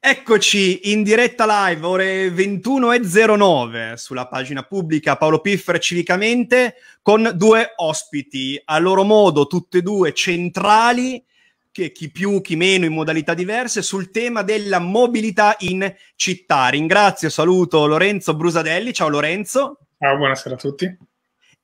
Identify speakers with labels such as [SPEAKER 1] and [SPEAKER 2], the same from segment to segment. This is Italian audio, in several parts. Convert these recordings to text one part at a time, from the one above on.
[SPEAKER 1] Eccoci in diretta live, ore 21.09 sulla pagina pubblica Paolo Piffer civicamente con due ospiti, a loro modo tutte e due centrali, che chi più chi meno in modalità diverse, sul tema della mobilità in città. Ringrazio, e saluto Lorenzo Brusadelli, ciao Lorenzo. Ciao, buonasera a tutti.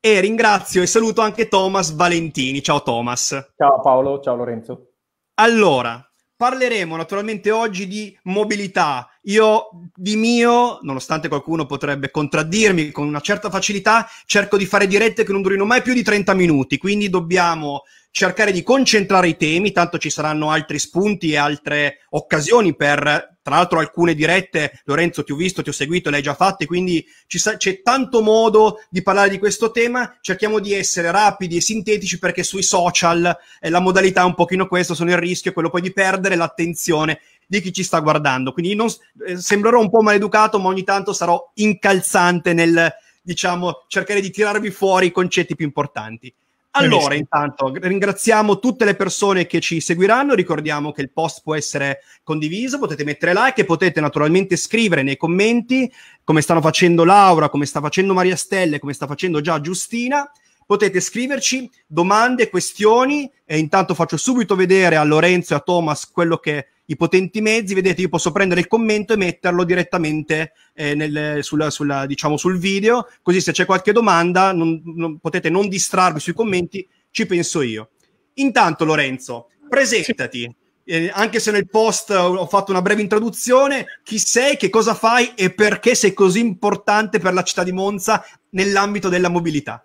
[SPEAKER 1] E ringrazio e saluto anche Thomas Valentini, ciao Thomas. Ciao Paolo,
[SPEAKER 2] ciao Lorenzo.
[SPEAKER 1] Allora, Parleremo naturalmente oggi di mobilità, io di mio, nonostante qualcuno potrebbe contraddirmi con una certa facilità, cerco di fare dirette che non durino mai più di 30 minuti, quindi dobbiamo cercare di concentrare i temi, tanto ci saranno altri spunti e altre occasioni per, tra l'altro alcune dirette, Lorenzo ti ho visto, ti ho seguito, le hai già fatte, quindi sa- c'è tanto modo di parlare di questo tema, cerchiamo di essere rapidi e sintetici perché sui social eh, la modalità è un pochino questo, sono il rischio, quello poi di perdere l'attenzione di chi ci sta guardando. Quindi non, eh, sembrerò un po' maleducato, ma ogni tanto sarò incalzante nel, diciamo, cercare di tirarvi fuori i concetti più importanti. Allora, intanto ringraziamo tutte le persone che ci seguiranno, ricordiamo che il post può essere condiviso, potete mettere like e potete naturalmente scrivere nei commenti come stanno facendo Laura, come sta facendo Maria Stelle, come sta facendo già Giustina. Potete scriverci domande, questioni e intanto faccio subito vedere a Lorenzo e a Thomas quello che i potenti mezzi, vedete io posso prendere il commento e metterlo direttamente eh, nel, sulla, sulla, diciamo, sul video, così se c'è qualche domanda non, non, potete non distrarvi sui commenti, ci penso io. Intanto Lorenzo, presentati, eh, anche se nel post ho fatto una breve introduzione, chi sei, che cosa fai e perché sei così importante per la città di Monza nell'ambito della mobilità?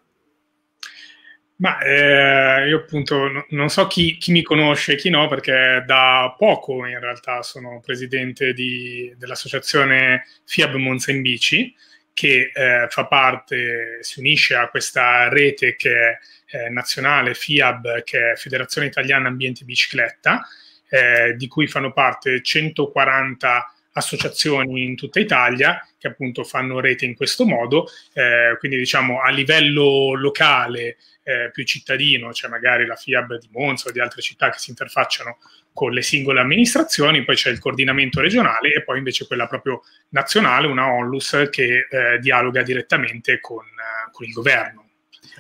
[SPEAKER 3] Ma eh, io appunto non so chi, chi, mi conosce e chi no, perché da poco in realtà sono presidente di, dell'associazione FIAB Monza in Bici, che eh, fa parte, si unisce a questa rete che è eh, nazionale FIAB, che è Federazione Italiana Ambiente Bicicletta, eh, di cui fanno parte 140 associazioni in tutta Italia che appunto fanno rete in questo modo, eh, quindi diciamo a livello locale eh, più cittadino, cioè magari la FIAB di Monza o di altre città che si interfacciano con le singole amministrazioni, poi c'è il coordinamento regionale e poi invece quella proprio nazionale, una onlus che eh, dialoga direttamente con, eh, con il governo.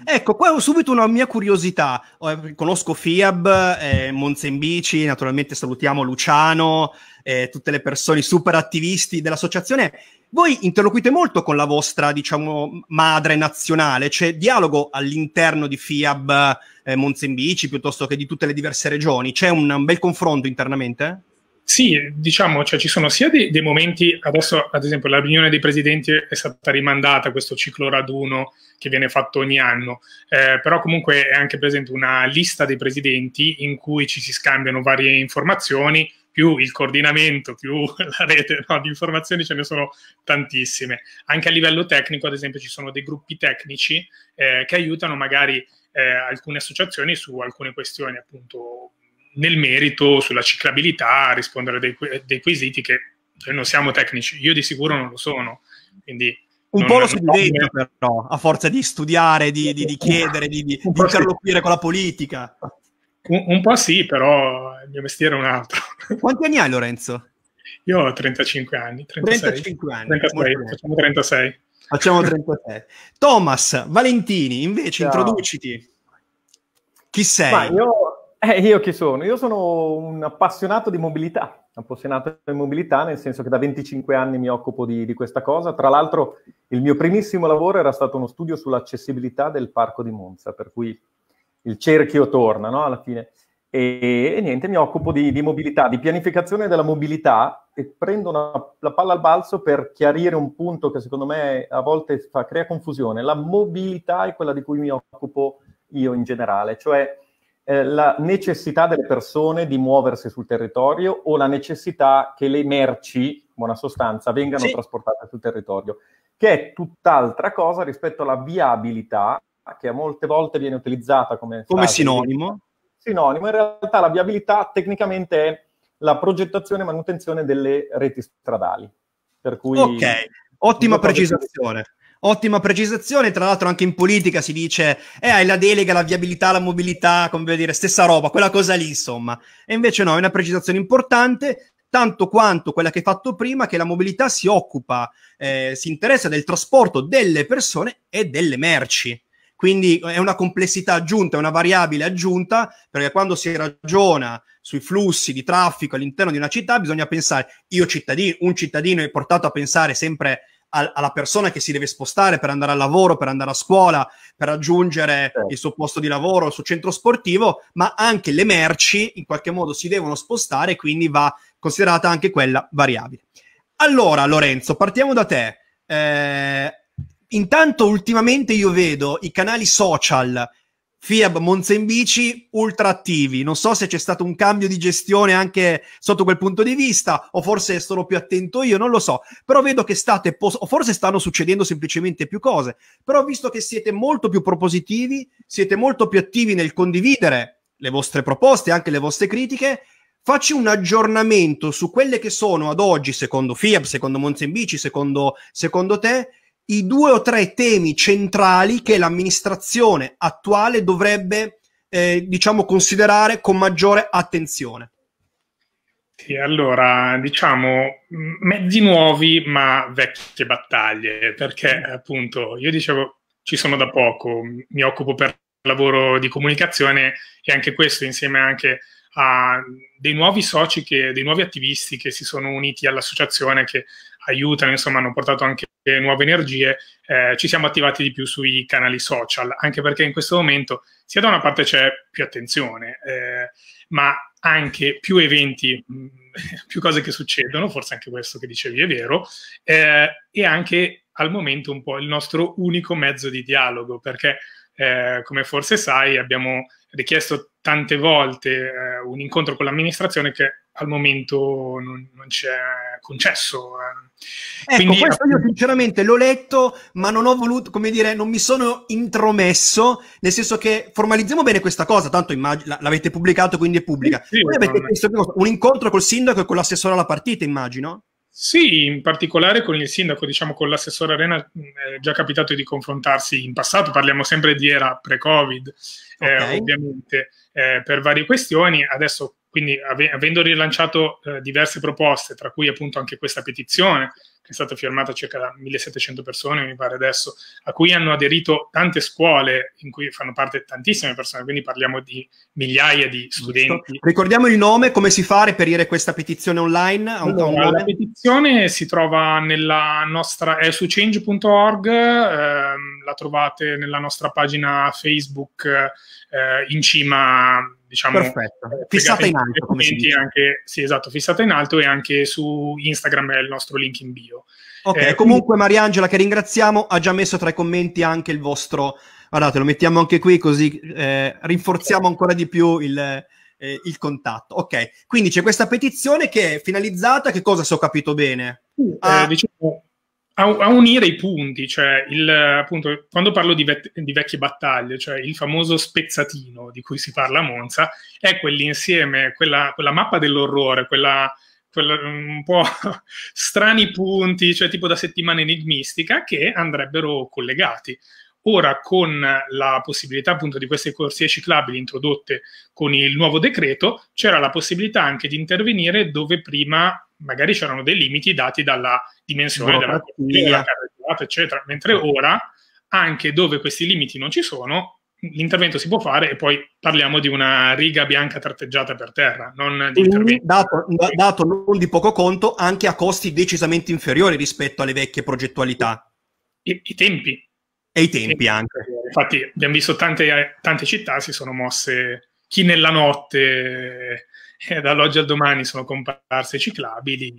[SPEAKER 1] Ecco, qua ho subito una mia curiosità. Eh, conosco Fiab, eh, Monzembici, naturalmente salutiamo Luciano, eh, tutte le persone super attivisti dell'associazione. Voi interloquite molto con la vostra, diciamo, madre nazionale, c'è dialogo all'interno di Fiab, eh, Monzembici, piuttosto che di tutte le diverse regioni. C'è un, bel confronto internamente?
[SPEAKER 3] Sì, diciamo, cioè, ci sono sia dei, dei, momenti, adesso ad esempio la riunione dei presidenti è stata rimandata, questo ciclo raduno che viene fatto ogni anno, eh, però comunque è anche presente una lista dei presidenti in cui ci si scambiano varie informazioni, più il coordinamento, più la rete no, di informazioni, ce ne sono tantissime. Anche a livello tecnico, ad esempio, ci sono dei gruppi tecnici eh, che aiutano magari eh, alcune associazioni su alcune questioni appunto nel merito sulla ciclabilità, rispondere a dei, dei quesiti che noi non siamo tecnici, io di sicuro non lo sono, quindi un non po' lo si diventa
[SPEAKER 1] però, a forza di studiare, di, di, di chiedere, di, di interloquire sì.
[SPEAKER 3] con la politica. Un, un, po' sì, però il mio mestiere è un altro. Quanti anni
[SPEAKER 1] hai Lorenzo? Io ho 35 anni. 36, 35 anni. 36, facciamo 36.
[SPEAKER 2] Facciamo 36. Thomas Valentini, invece, Ciao.
[SPEAKER 1] introduciti.
[SPEAKER 2] Chi sei? Ma io eh, io chi sono? Io sono un appassionato di mobilità, appassionato di mobilità nel senso che da 25 anni mi occupo di, di questa cosa. Tra l'altro il mio primissimo lavoro era stato uno studio sull'accessibilità del parco di Monza, per cui il cerchio torna no? alla fine. E, e, niente, mi occupo di, di, mobilità, di pianificazione della mobilità e prendo una, la palla al balzo per chiarire un punto che secondo me a volte fa, crea confusione. La mobilità è quella di cui mi occupo io in generale, cioè eh, la necessità delle persone di muoversi sul territorio o la necessità che le merci, buona sostanza, vengano sì. trasportate sul territorio, che è tutt'altra cosa rispetto alla viabilità che molte volte viene utilizzata come, come sinonimo. Sinonimo, in realtà la viabilità tecnicamente è la progettazione e manutenzione delle reti stradali. Per cui ok, ottima precisazione.
[SPEAKER 1] Ottima precisazione, tra l'altro anche in politica si dice, eh, hai la delega, la viabilità, la mobilità, come dire, stessa roba, quella cosa lì, insomma. E invece no, è una precisazione importante, tanto quanto quella che hai fatto prima, che la mobilità si occupa, eh, si interessa del trasporto delle persone e delle merci. Quindi eh, è una complessità aggiunta, è una variabile aggiunta, perché quando si ragiona sui flussi di traffico all'interno di una città bisogna pensare, io cittadino, un cittadino è portato a pensare sempre al, alla persona che si deve spostare per andare al lavoro, per andare a scuola, per raggiungere sì. Certo. il suo posto di lavoro, il suo centro sportivo, ma anche le merci in qualche modo si devono spostare, quindi va considerata anche quella variabile. Allora, Lorenzo, partiamo da te. Eh, intanto ultimamente io vedo i canali social FIAB Monza in bici ultra attivi. Non so se c'è stato un cambio di gestione anche sotto quel punto di vista, o forse sono più attento io, non lo so. Però vedo che state, pos- o forse stanno succedendo semplicemente più cose. Però visto che siete molto più propositivi, siete molto più attivi nel condividere le vostre proposte, anche le vostre critiche, facci un aggiornamento su quelle che sono ad oggi, secondo FIAB, secondo Monza in bici, secondo, secondo te, i due o tre temi centrali che l'amministrazione attuale dovrebbe, eh, diciamo, considerare con maggiore attenzione? Sì, allora, diciamo, mezzi
[SPEAKER 3] nuovi ma vecchie battaglie, perché mm. appunto io dicevo ci sono da poco, mi occupo per lavoro di comunicazione e anche questo insieme anche a dei nuovi soci, che, dei nuovi attivisti che si sono uniti all'associazione che aiutano, insomma hanno portato anche nuove energie, eh, ci siamo attivati di più sui canali social, anche perché in questo momento sia da una parte c'è più attenzione, eh, ma anche più eventi, mm, più cose che succedono, forse anche questo che dicevi è vero, eh, e anche al momento un po' il nostro unico mezzo di dialogo, perché eh, come forse sai abbiamo richiesto tante volte eh, un incontro con l'amministrazione che al momento non, non è concesso. Eh. Ecco, Quindi, questo io
[SPEAKER 1] sinceramente l'ho letto, ma non ho voluto, come dire, non mi sono intromesso, nel senso che formalizziamo bene questa cosa, tanto immag- l'avete pubblicato, quindi è pubblica. Sì, Voi avete chiesto un incontro col sindaco e con l'assessore alla partita, immagino?
[SPEAKER 3] Sì, in particolare con il sindaco, diciamo con l'assessore Arena mm, è già capitato di confrontarsi in passato, parliamo sempre di era pre-Covid, eh, okay. eh, ovviamente, eh, per varie questioni. Adesso, quindi, av- avendo rilanciato eh, diverse proposte, tra cui appunto anche questa petizione, è stata firmata circa da 1700 persone, mi pare adesso, a cui hanno aderito tante scuole in cui fanno parte tantissime persone, quindi
[SPEAKER 1] parliamo di migliaia di studenti. Ricordiamo il nome, come si fa a reperire questa petizione online? Allora, la
[SPEAKER 3] petizione si trova nella nostra, è su change.org, ehm, la trovate nella nostra pagina Facebook eh, in cima diciamo Perfetto. Eh, fissata in alto come si dice. Anche, sì esatto fissata in alto e anche su Instagram è il nostro link in bio
[SPEAKER 1] ok eh, comunque Mariangela che ringraziamo ha già messo tra i commenti anche il vostro guardate lo mettiamo anche qui così eh, rinforziamo ancora di più il, eh, il contatto ok quindi c'è questa petizione che è finalizzata che cosa se ho capito bene? Sì, eh, a... Ah. diciamo a, a, unire i punti,
[SPEAKER 3] cioè il, appunto, quando parlo di, vet- di, vecchie battaglie, cioè il famoso spezzatino di cui si parla a Monza, è quell'insieme, quella, quella mappa dell'orrore, quella, quella, un po' strani punti, cioè tipo da settimana enigmistica, che andrebbero collegati. Ora, con la possibilità appunto di queste corsie ciclabili introdotte con il nuovo decreto, c'era la possibilità anche di intervenire dove prima magari c'erano dei limiti dati dalla dimensione della, carta, eccetera, mentre ora, anche dove questi limiti non ci sono, l'intervento si può fare e poi parliamo di una riga bianca tratteggiata per terra, non
[SPEAKER 1] di Dato, dato non di poco conto, anche a costi decisamente inferiori rispetto alle vecchie progettualità. I, i tempi. E i tempi e, anche. Infatti abbiamo visto tante, tante città si sono
[SPEAKER 3] mosse, chi nella notte eh, dall'oggi al domani sono comparse
[SPEAKER 1] ciclabili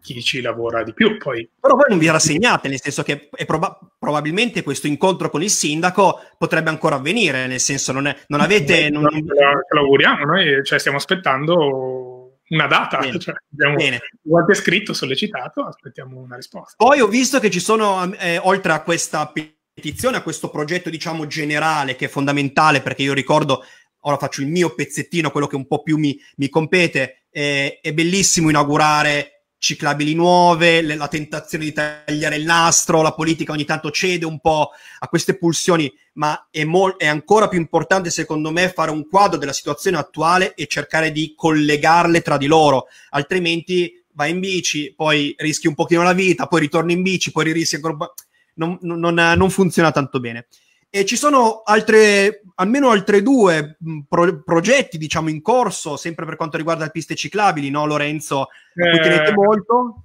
[SPEAKER 1] chi ci lavora di più. Poi. Però voi non vi rassegnate, nel senso che proba- probabilmente questo incontro con il sindaco potrebbe ancora avvenire, nel senso non, è, non avete... Non... Lo auguriamo, noi cioè, stiamo aspettando una data, Bene. Cioè, abbiamo Bene. qualche scritto sollecitato,
[SPEAKER 3] aspettiamo una risposta.
[SPEAKER 1] Poi ho visto che ci sono, ehm, eh, oltre a questa petizione, a questo progetto diciamo generale che è fondamentale perché io ricordo ora faccio il mio pezzettino, quello che un po' più mi, mi compete. Eh, è bellissimo inaugurare ciclabili nuove, le, la tentazione di tagliare il nastro, la politica ogni tanto cede un po' a queste pulsioni, ma è, mol- è ancora più importante secondo me fare un quadro della situazione attuale e cercare di collegarle tra di loro, altrimenti vai in bici, poi rischi un pochino la vita, poi ritorni in bici, poi rischi ancora... Non, non, non funziona tanto bene. E ci sono altre, almeno altre due pro- progetti, diciamo, in corso, sempre per quanto riguarda le piste ciclabili, no, Lorenzo? Eh... tenete molto?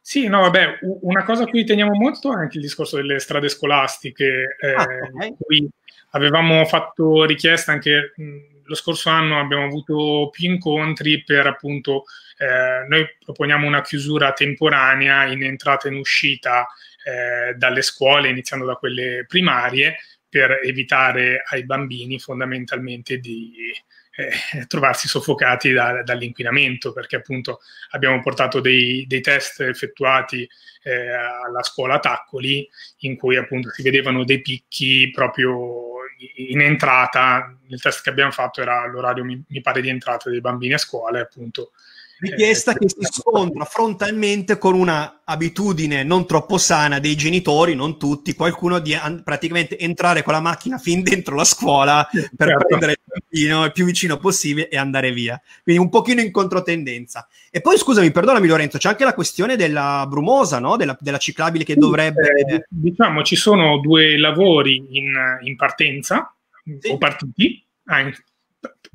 [SPEAKER 1] Sì, no, vabbè, una cosa a cui teniamo molto è anche il
[SPEAKER 3] discorso delle strade scolastiche. Eh, ah, okay. Avevamo fatto richiesta anche mh, lo scorso anno, abbiamo avuto più incontri per appunto, eh, noi proponiamo una chiusura temporanea in entrata e in uscita eh, dalle scuole, iniziando da quelle primarie, per evitare ai bambini fondamentalmente di eh, trovarsi soffocati da, dall'inquinamento, perché appunto abbiamo portato dei, dei test effettuati eh, alla scuola Taccoli in cui appunto si vedevano dei picchi proprio in entrata, nel test che abbiamo fatto era l'orario mi, mi pare di entrata dei bambini a scuola e appunto
[SPEAKER 1] richiesta eh, che si scontra frontalmente con una abitudine non troppo sana dei genitori, non tutti, qualcuno di an- praticamente entrare con la macchina fin dentro la scuola per certo. prendere il bambino il più vicino possibile e andare via. Quindi un pochino in controtendenza. E poi scusami, perdonami Lorenzo, c'è anche la questione della brumosa, no? della, della ciclabile che dovrebbe... Eh, diciamo, ci sono
[SPEAKER 3] due lavori in, in partenza, sì. o partiti, anche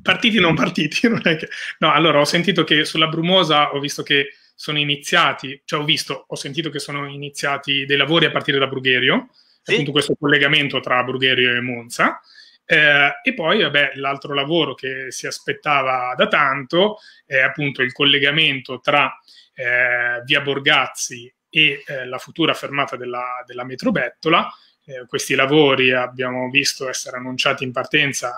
[SPEAKER 3] partiti non partiti, non che... No, allora ho sentito che sulla Brumosa ho visto che sono iniziati, cioè ho visto, ho sentito che sono iniziati dei lavori a partire da Brugherio, sì. appunto questo collegamento tra Brugherio e Monza. Eh, e poi, vabbè, l'altro lavoro che si aspettava da tanto è appunto il collegamento tra eh, Via Borgazzi e eh, la futura fermata della, della Metrobettola. Eh, questi lavori abbiamo visto essere annunciati in partenza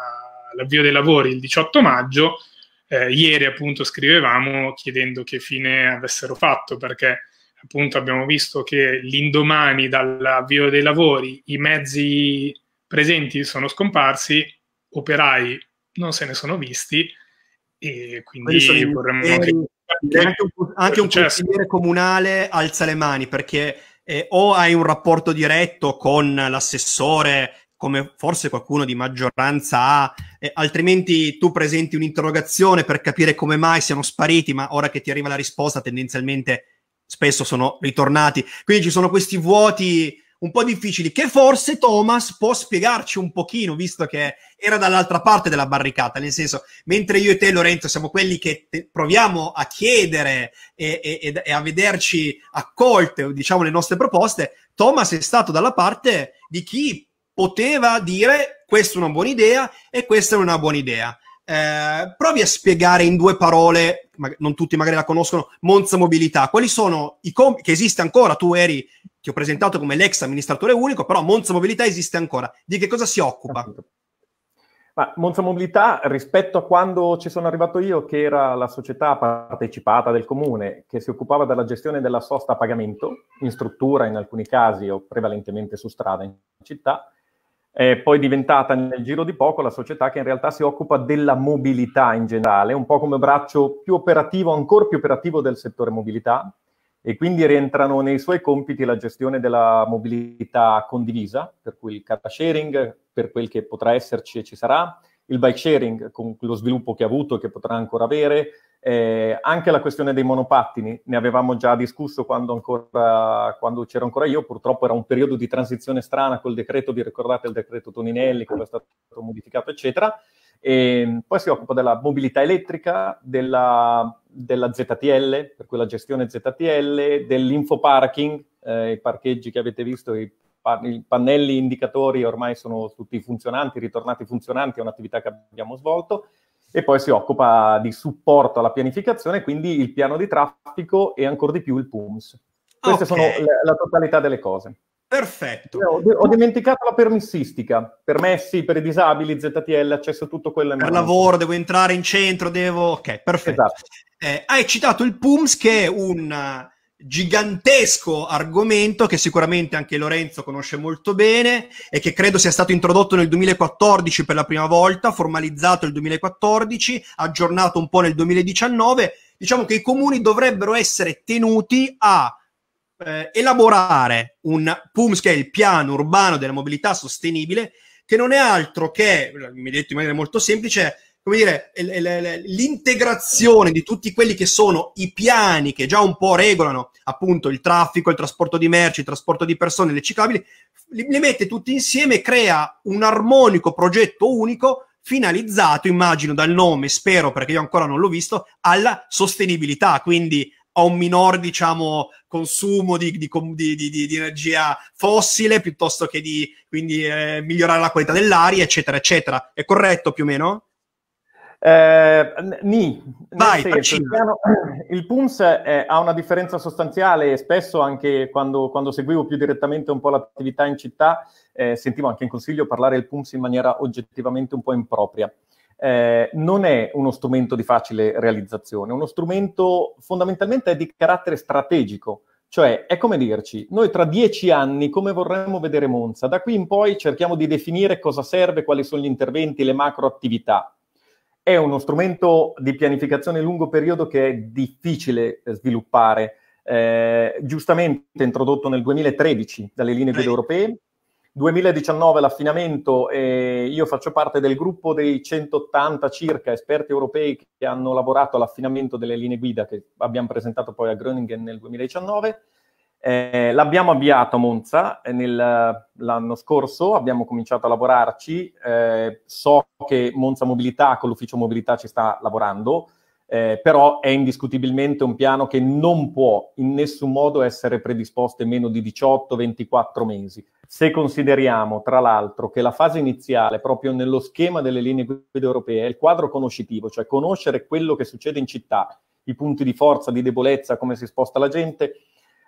[SPEAKER 3] all'avvio dei lavori il 18 maggio, eh, ieri appunto scrivevamo chiedendo che fine avessero fatto perché appunto abbiamo visto che l'indomani dall'avvio dei lavori i mezzi presenti sono scomparsi, operai non se ne sono visti e quindi, quindi vorremmo... Ieri, anche
[SPEAKER 1] un, anche un consigliere comunale alza le mani perché eh, o hai un rapporto diretto con l'assessore come forse qualcuno di maggioranza ha, eh, altrimenti tu presenti un'interrogazione per capire come mai siano spariti, ma ora che ti arriva la risposta tendenzialmente spesso sono ritornati. Quindi ci sono questi vuoti un po' difficili che forse Thomas può spiegarci un pochino, visto che era dall'altra parte della barricata, nel senso, mentre io e te Lorenzo siamo quelli che proviamo a chiedere e, e, e a vederci accolte, diciamo, le nostre proposte, Thomas è stato dalla parte di chi poteva dire questa è una buona idea e questa è una buona idea. Eh, provi a spiegare in due parole, ma non tutti magari la conoscono, Monza Mobilità. Quali sono i compiti che esiste ancora? Tu eri, ti ho presentato come l'ex amministratore unico, però Monza
[SPEAKER 2] Mobilità esiste ancora. Di che cosa si occupa? Ma Monza Mobilità, rispetto a quando ci sono arrivato io, che era la società partecipata del comune che si occupava della gestione della sosta a pagamento, in struttura in alcuni casi o prevalentemente su strada in città, è poi diventata nel giro di poco la società che in realtà si occupa della mobilità in generale, un po' come braccio più operativo, ancora più operativo del settore mobilità e quindi rientrano nei suoi compiti la gestione della mobilità condivisa, per cui il car sharing, per quel che potrà esserci e ci sarà, il bike sharing con lo sviluppo che ha avuto e che potrà ancora avere, eh, anche la questione dei monopattini, ne avevamo già discusso quando, ancora, quando, c'ero ancora io, purtroppo era un periodo di transizione strana col decreto, vi ricordate il decreto Toninelli, quello è stato modificato, eccetera. E ehm, poi si occupa della mobilità elettrica, della, della ZTL, per cui gestione ZTL, dell'infoparking, eh, i parcheggi che avete visto, i i pannelli indicatori ormai sono tutti funzionanti, ritornati funzionanti, è un'attività che abbiamo svolto e poi si occupa di supporto alla pianificazione, quindi il piano di traffico e ancora di più il PUMS. Queste okay. sono la, la totalità delle cose. Perfetto. Ho, ho, dimenticato la permissistica, permessi per i disabili, ZTL, accesso a tutto
[SPEAKER 1] quello. Per lavoro, devo entrare in centro, devo... Ok, perfetto. Esatto. Eh, hai citato il PUMS che è un gigantesco argomento che sicuramente anche Lorenzo conosce molto bene e che credo sia stato introdotto nel 2014 per la prima volta, formalizzato nel 2014, aggiornato un po' nel 2019. Diciamo che i comuni dovrebbero essere tenuti a eh, elaborare un PUMS, che è il piano urbano della mobilità sostenibile, che non è altro che, mi detto in maniera molto semplice, come dire, l'integrazione di tutti quelli che sono i piani che già un po' regolano appunto il traffico, il trasporto di merci, il trasporto di persone, le ciclabili, li, li mette tutti insieme e crea un armonico progetto unico finalizzato, immagino dal nome, spero perché io ancora non l'ho visto, alla sostenibilità, quindi a un minor diciamo, consumo di, di, di, di, energia fossile piuttosto che di quindi, eh, migliorare la qualità dell'aria, eccetera, eccetera. È corretto più o meno?
[SPEAKER 2] Eh, ni, Vai, senso, il, piano, il PUMS è, eh, ha una differenza sostanziale e spesso anche quando, quando, seguivo più direttamente un po' l'attività in città eh, sentivo anche in consiglio parlare del PUMS in maniera oggettivamente un po' impropria. Eh, non è uno strumento di facile realizzazione, uno strumento fondamentalmente di carattere strategico, cioè è come dirci, noi tra dieci anni come vorremmo vedere Monza, da qui in poi cerchiamo di definire cosa serve, quali sono gli interventi, le macro attività è uno strumento di pianificazione a lungo periodo che è difficile eh, sviluppare, eh, giustamente introdotto nel 2013 dalle linee guida europee. 2019 l'affinamento, eh, io faccio parte del gruppo dei 180 circa esperti europei che hanno lavorato all'affinamento delle linee guida che abbiamo presentato poi a Groningen nel 2019. Eh, l'abbiamo avviato a Monza eh, nel, eh, l'anno scorso, abbiamo cominciato a lavorarci, eh, so che Monza Mobilità con l'ufficio mobilità ci sta lavorando, eh, però è indiscutibilmente un piano che non può in nessun modo essere predisposto in meno di 18-24 mesi. Se consideriamo, tra l'altro, che la fase iniziale, proprio nello schema delle linee guida europee, è il quadro conoscitivo, cioè conoscere quello che succede in città, i punti di forza, di debolezza, come si sposta la gente,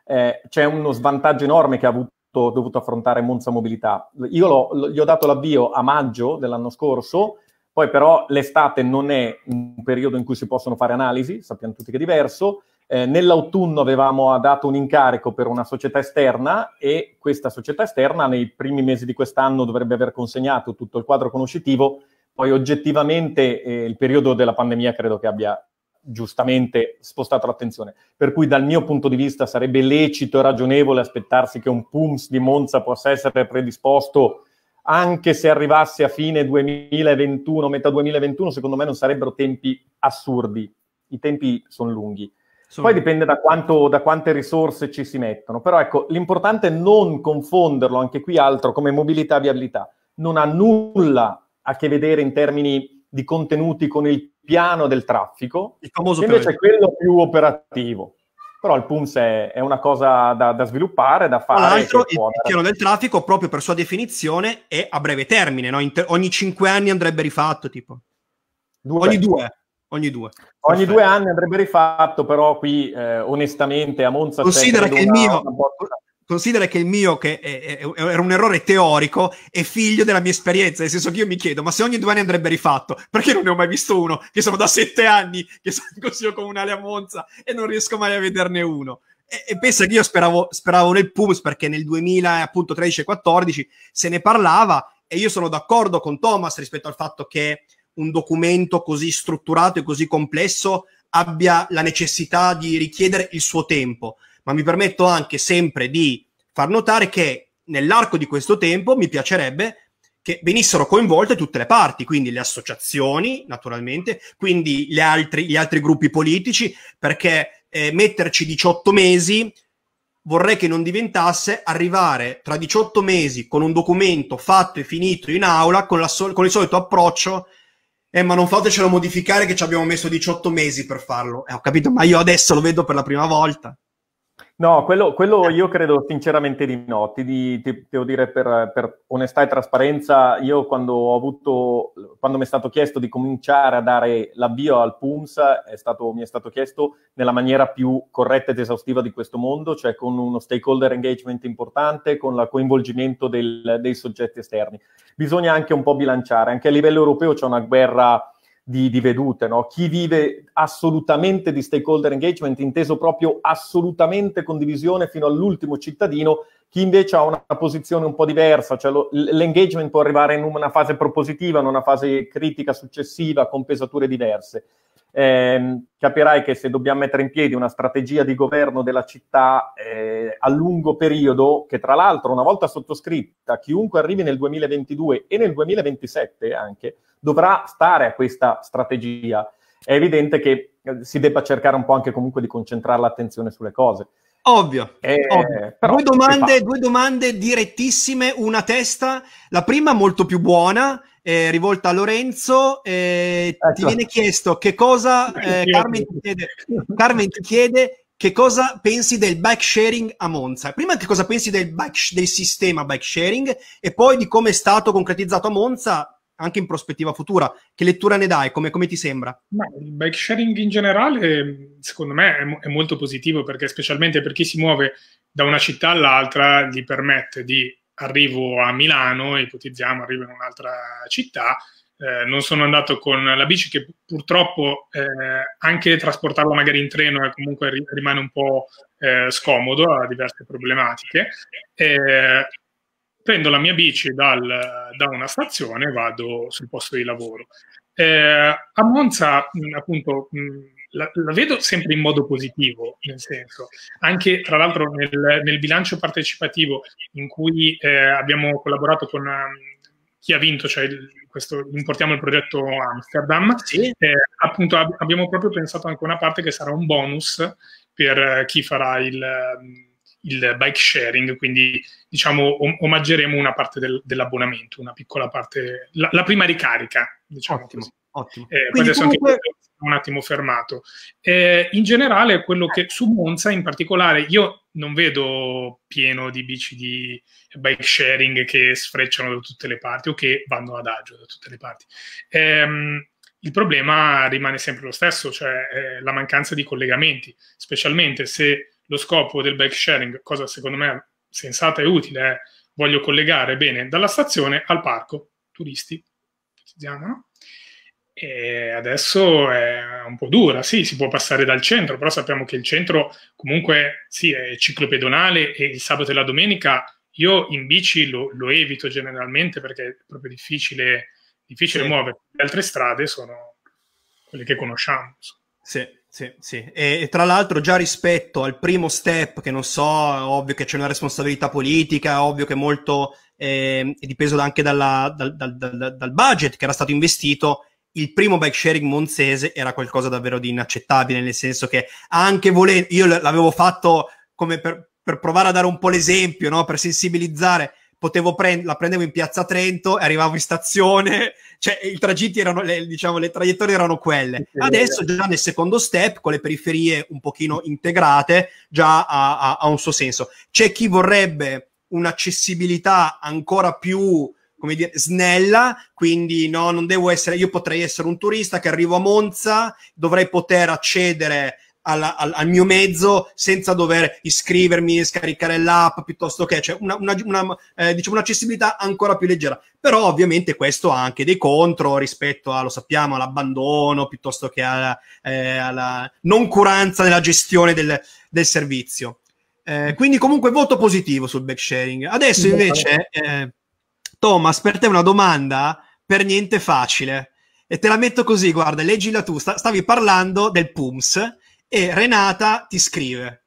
[SPEAKER 2] eh, c'è uno svantaggio enorme che ha avuto, dovuto affrontare Monza Mobilità. Io lo, gli ho dato l'avvio a maggio dell'anno scorso, poi però l'estate non è un periodo in cui si possono fare analisi, sappiamo tutti che è diverso. Eh, nell'autunno avevamo dato un incarico per una società esterna e questa società esterna nei primi mesi di quest'anno dovrebbe aver consegnato tutto il quadro conoscitivo, poi oggettivamente eh, il periodo della pandemia credo che abbia giustamente spostato l'attenzione. Per cui dal mio punto di vista sarebbe lecito e ragionevole aspettarsi che un PUMS di Monza possa essere predisposto anche se arrivasse a fine 2021, metà 2021, secondo me non sarebbero tempi assurdi. I tempi sono lunghi. Sì. Poi dipende da, quanto, da quante risorse ci si mettono. Però ecco, l'importante è non confonderlo, anche qui altro, come mobilità viabilità. Non ha nulla a che vedere in termini di contenuti con il piano del traffico, Il famoso che invece è quello più operativo. Però il PUMS è, è una cosa da, da, sviluppare, da fare. Tra l'altro, il piano del traffico,
[SPEAKER 1] proprio per sua definizione, è a breve termine. No? Te- ogni cinque anni andrebbe rifatto, tipo.
[SPEAKER 2] Due. Ogni due. Ogni due. Ogni due anni andrebbe rifatto, però qui eh, onestamente a Monza... Considera che una, il mio... Una
[SPEAKER 1] considera che il mio, che era un errore teorico, è figlio della mia esperienza, nel senso che io mi chiedo, ma se ogni due anni andrebbe rifatto, perché non ne ho mai visto uno? Che sono da sette anni che sono in consiglio comunale a Monza e non riesco mai a vederne uno. E, e pensa che io speravo, speravo nel PUMS perché nel 2013 e 14 se ne parlava e io sono d'accordo con Thomas rispetto al fatto che un documento così strutturato e così complesso abbia la necessità di richiedere il suo tempo ma mi permetto anche sempre di far notare che nell'arco di questo tempo mi piacerebbe che venissero coinvolte tutte le parti, quindi le associazioni, naturalmente, quindi gli altri, gli altri gruppi politici, perché eh, metterci 18 mesi vorrei che non diventasse arrivare tra 18 mesi con un documento fatto e finito in aula con, sol- con il solito approccio eh, ma non fatecelo modificare che ci abbiamo messo 18 mesi per farlo. Eh, ho capito, ma io adesso lo vedo per la
[SPEAKER 2] prima volta. No, quello, quello, io credo sinceramente di no. Ti, ti, ti devo dire per, per, onestà e trasparenza, io quando, avuto, quando mi è stato chiesto di cominciare a dare l'avvio al PUMS, è stato, mi è stato chiesto nella maniera più corretta ed esaustiva di questo mondo, cioè con uno stakeholder engagement importante, con il coinvolgimento del, dei soggetti esterni. Bisogna anche un po' bilanciare, anche a livello europeo c'è una guerra di, di vedute, no? chi vive assolutamente di stakeholder engagement, inteso proprio assolutamente condivisione fino all'ultimo cittadino, chi invece ha una posizione un po' diversa, cioè lo, l'engagement può arrivare in una fase propositiva, in una fase critica successiva, con pesature diverse eh, capirai che se dobbiamo mettere in piedi una strategia di governo della città eh, a lungo periodo, che tra l'altro una volta sottoscritta, chiunque arrivi nel 2022 e nel 2027 anche, dovrà stare a questa strategia. È evidente che eh, si debba cercare un po' anche comunque di concentrare l'attenzione sulle cose. Ovvio. Eh, ovvio. Due, domande,
[SPEAKER 1] due, domande, direttissime, una testa. La prima molto più buona, eh, rivolta a Lorenzo. Eh, ecco. Ti viene chiesto che cosa, eh, Carmen ti, chiede, Carmen, ti chiede, che cosa pensi del bike sharing a Monza. Prima che cosa pensi del, bike, del sistema bike sharing e poi di come è stato concretizzato a Monza anche in prospettiva futura. Che lettura ne dai? Come, come ti sembra? Ma il bike sharing in generale, secondo me, è, è, molto
[SPEAKER 3] positivo perché, specialmente per chi si muove da una città all'altra, gli permette di arrivo a Milano, ipotizziamo, arrivo in un'altra città. Eh, non sono andato con la bici, che purtroppo eh, anche trasportarla magari in treno comunque rimane un po' eh, scomodo, ha diverse problematiche. Eh, prendo la mia bici dal, da una stazione e vado sul posto di lavoro. Eh, a Monza, appunto, la, la, vedo sempre in modo positivo, nel senso, anche tra l'altro nel, nel bilancio partecipativo in cui eh, abbiamo collaborato con uh, chi ha vinto, cioè il, questo, importiamo il progetto Amsterdam, sì. eh, appunto ab- abbiamo proprio pensato anche una parte che sarà un bonus per uh, chi farà il... Uh, il bike sharing, quindi diciamo om- omaggeremo una parte del- dell'abbonamento, una piccola parte, la, la prima ricarica, diciamo ottimo, così. Ottimo. Eh, adesso comunque... anche un attimo fermato. Eh, in generale, quello che su Monza in particolare, io non vedo pieno di bici di bike sharing che sfrecciano da tutte le parti o che vanno ad agio da tutte le parti. Eh, il problema rimane sempre lo stesso, cioè eh, la mancanza di collegamenti, specialmente se lo scopo del bike sharing, cosa secondo me sensata e utile, è eh, voglio collegare bene dalla stazione al parco, turisti, no? E adesso è un po' dura, sì, si può passare dal centro, però sappiamo che il centro comunque sì, è ciclopedonale e il sabato e la domenica io in bici lo, lo evito generalmente perché è proprio difficile, difficile sì. muoversi. Le altre strade sono quelle che conosciamo. Sì. Sì, sì.
[SPEAKER 1] E, e, tra l'altro già rispetto al primo step, che non so, ovvio che c'è una responsabilità politica, ovvio che molto eh, è dipeso anche dalla, dal, dal, dal, dal, budget che era stato investito, il primo bike sharing monzese era qualcosa davvero di inaccettabile, nel senso che anche volendo, io l'avevo fatto come per, per provare a dare un po' l'esempio, no? per sensibilizzare, potevo prend- la prendevo in piazza Trento e arrivavo in stazione, cioè i tragitti erano, le, diciamo, le traiettorie erano quelle. Adesso già nel secondo step, con le periferie un pochino integrate, già ha, ha, ha un suo senso. C'è chi vorrebbe un'accessibilità ancora più come dire, snella, quindi no, non devo essere, io potrei essere un turista che arrivo a Monza, dovrei poter accedere alla, al, al, mio mezzo senza dover iscrivermi e scaricare l'app piuttosto che cioè una, una, una eh, diciamo un'accessibilità ancora più leggera. Però ovviamente questo ha anche dei contro rispetto a, lo sappiamo, all'abbandono piuttosto che alla, eh, alla noncuranza nella gestione del, del servizio. Eh, quindi comunque voto positivo sul back sharing. Adesso invece, eh, Thomas, per te una domanda per niente facile. E te la metto così, guarda, leggila tu. Stavi parlando del PUMS e Renata ti scrive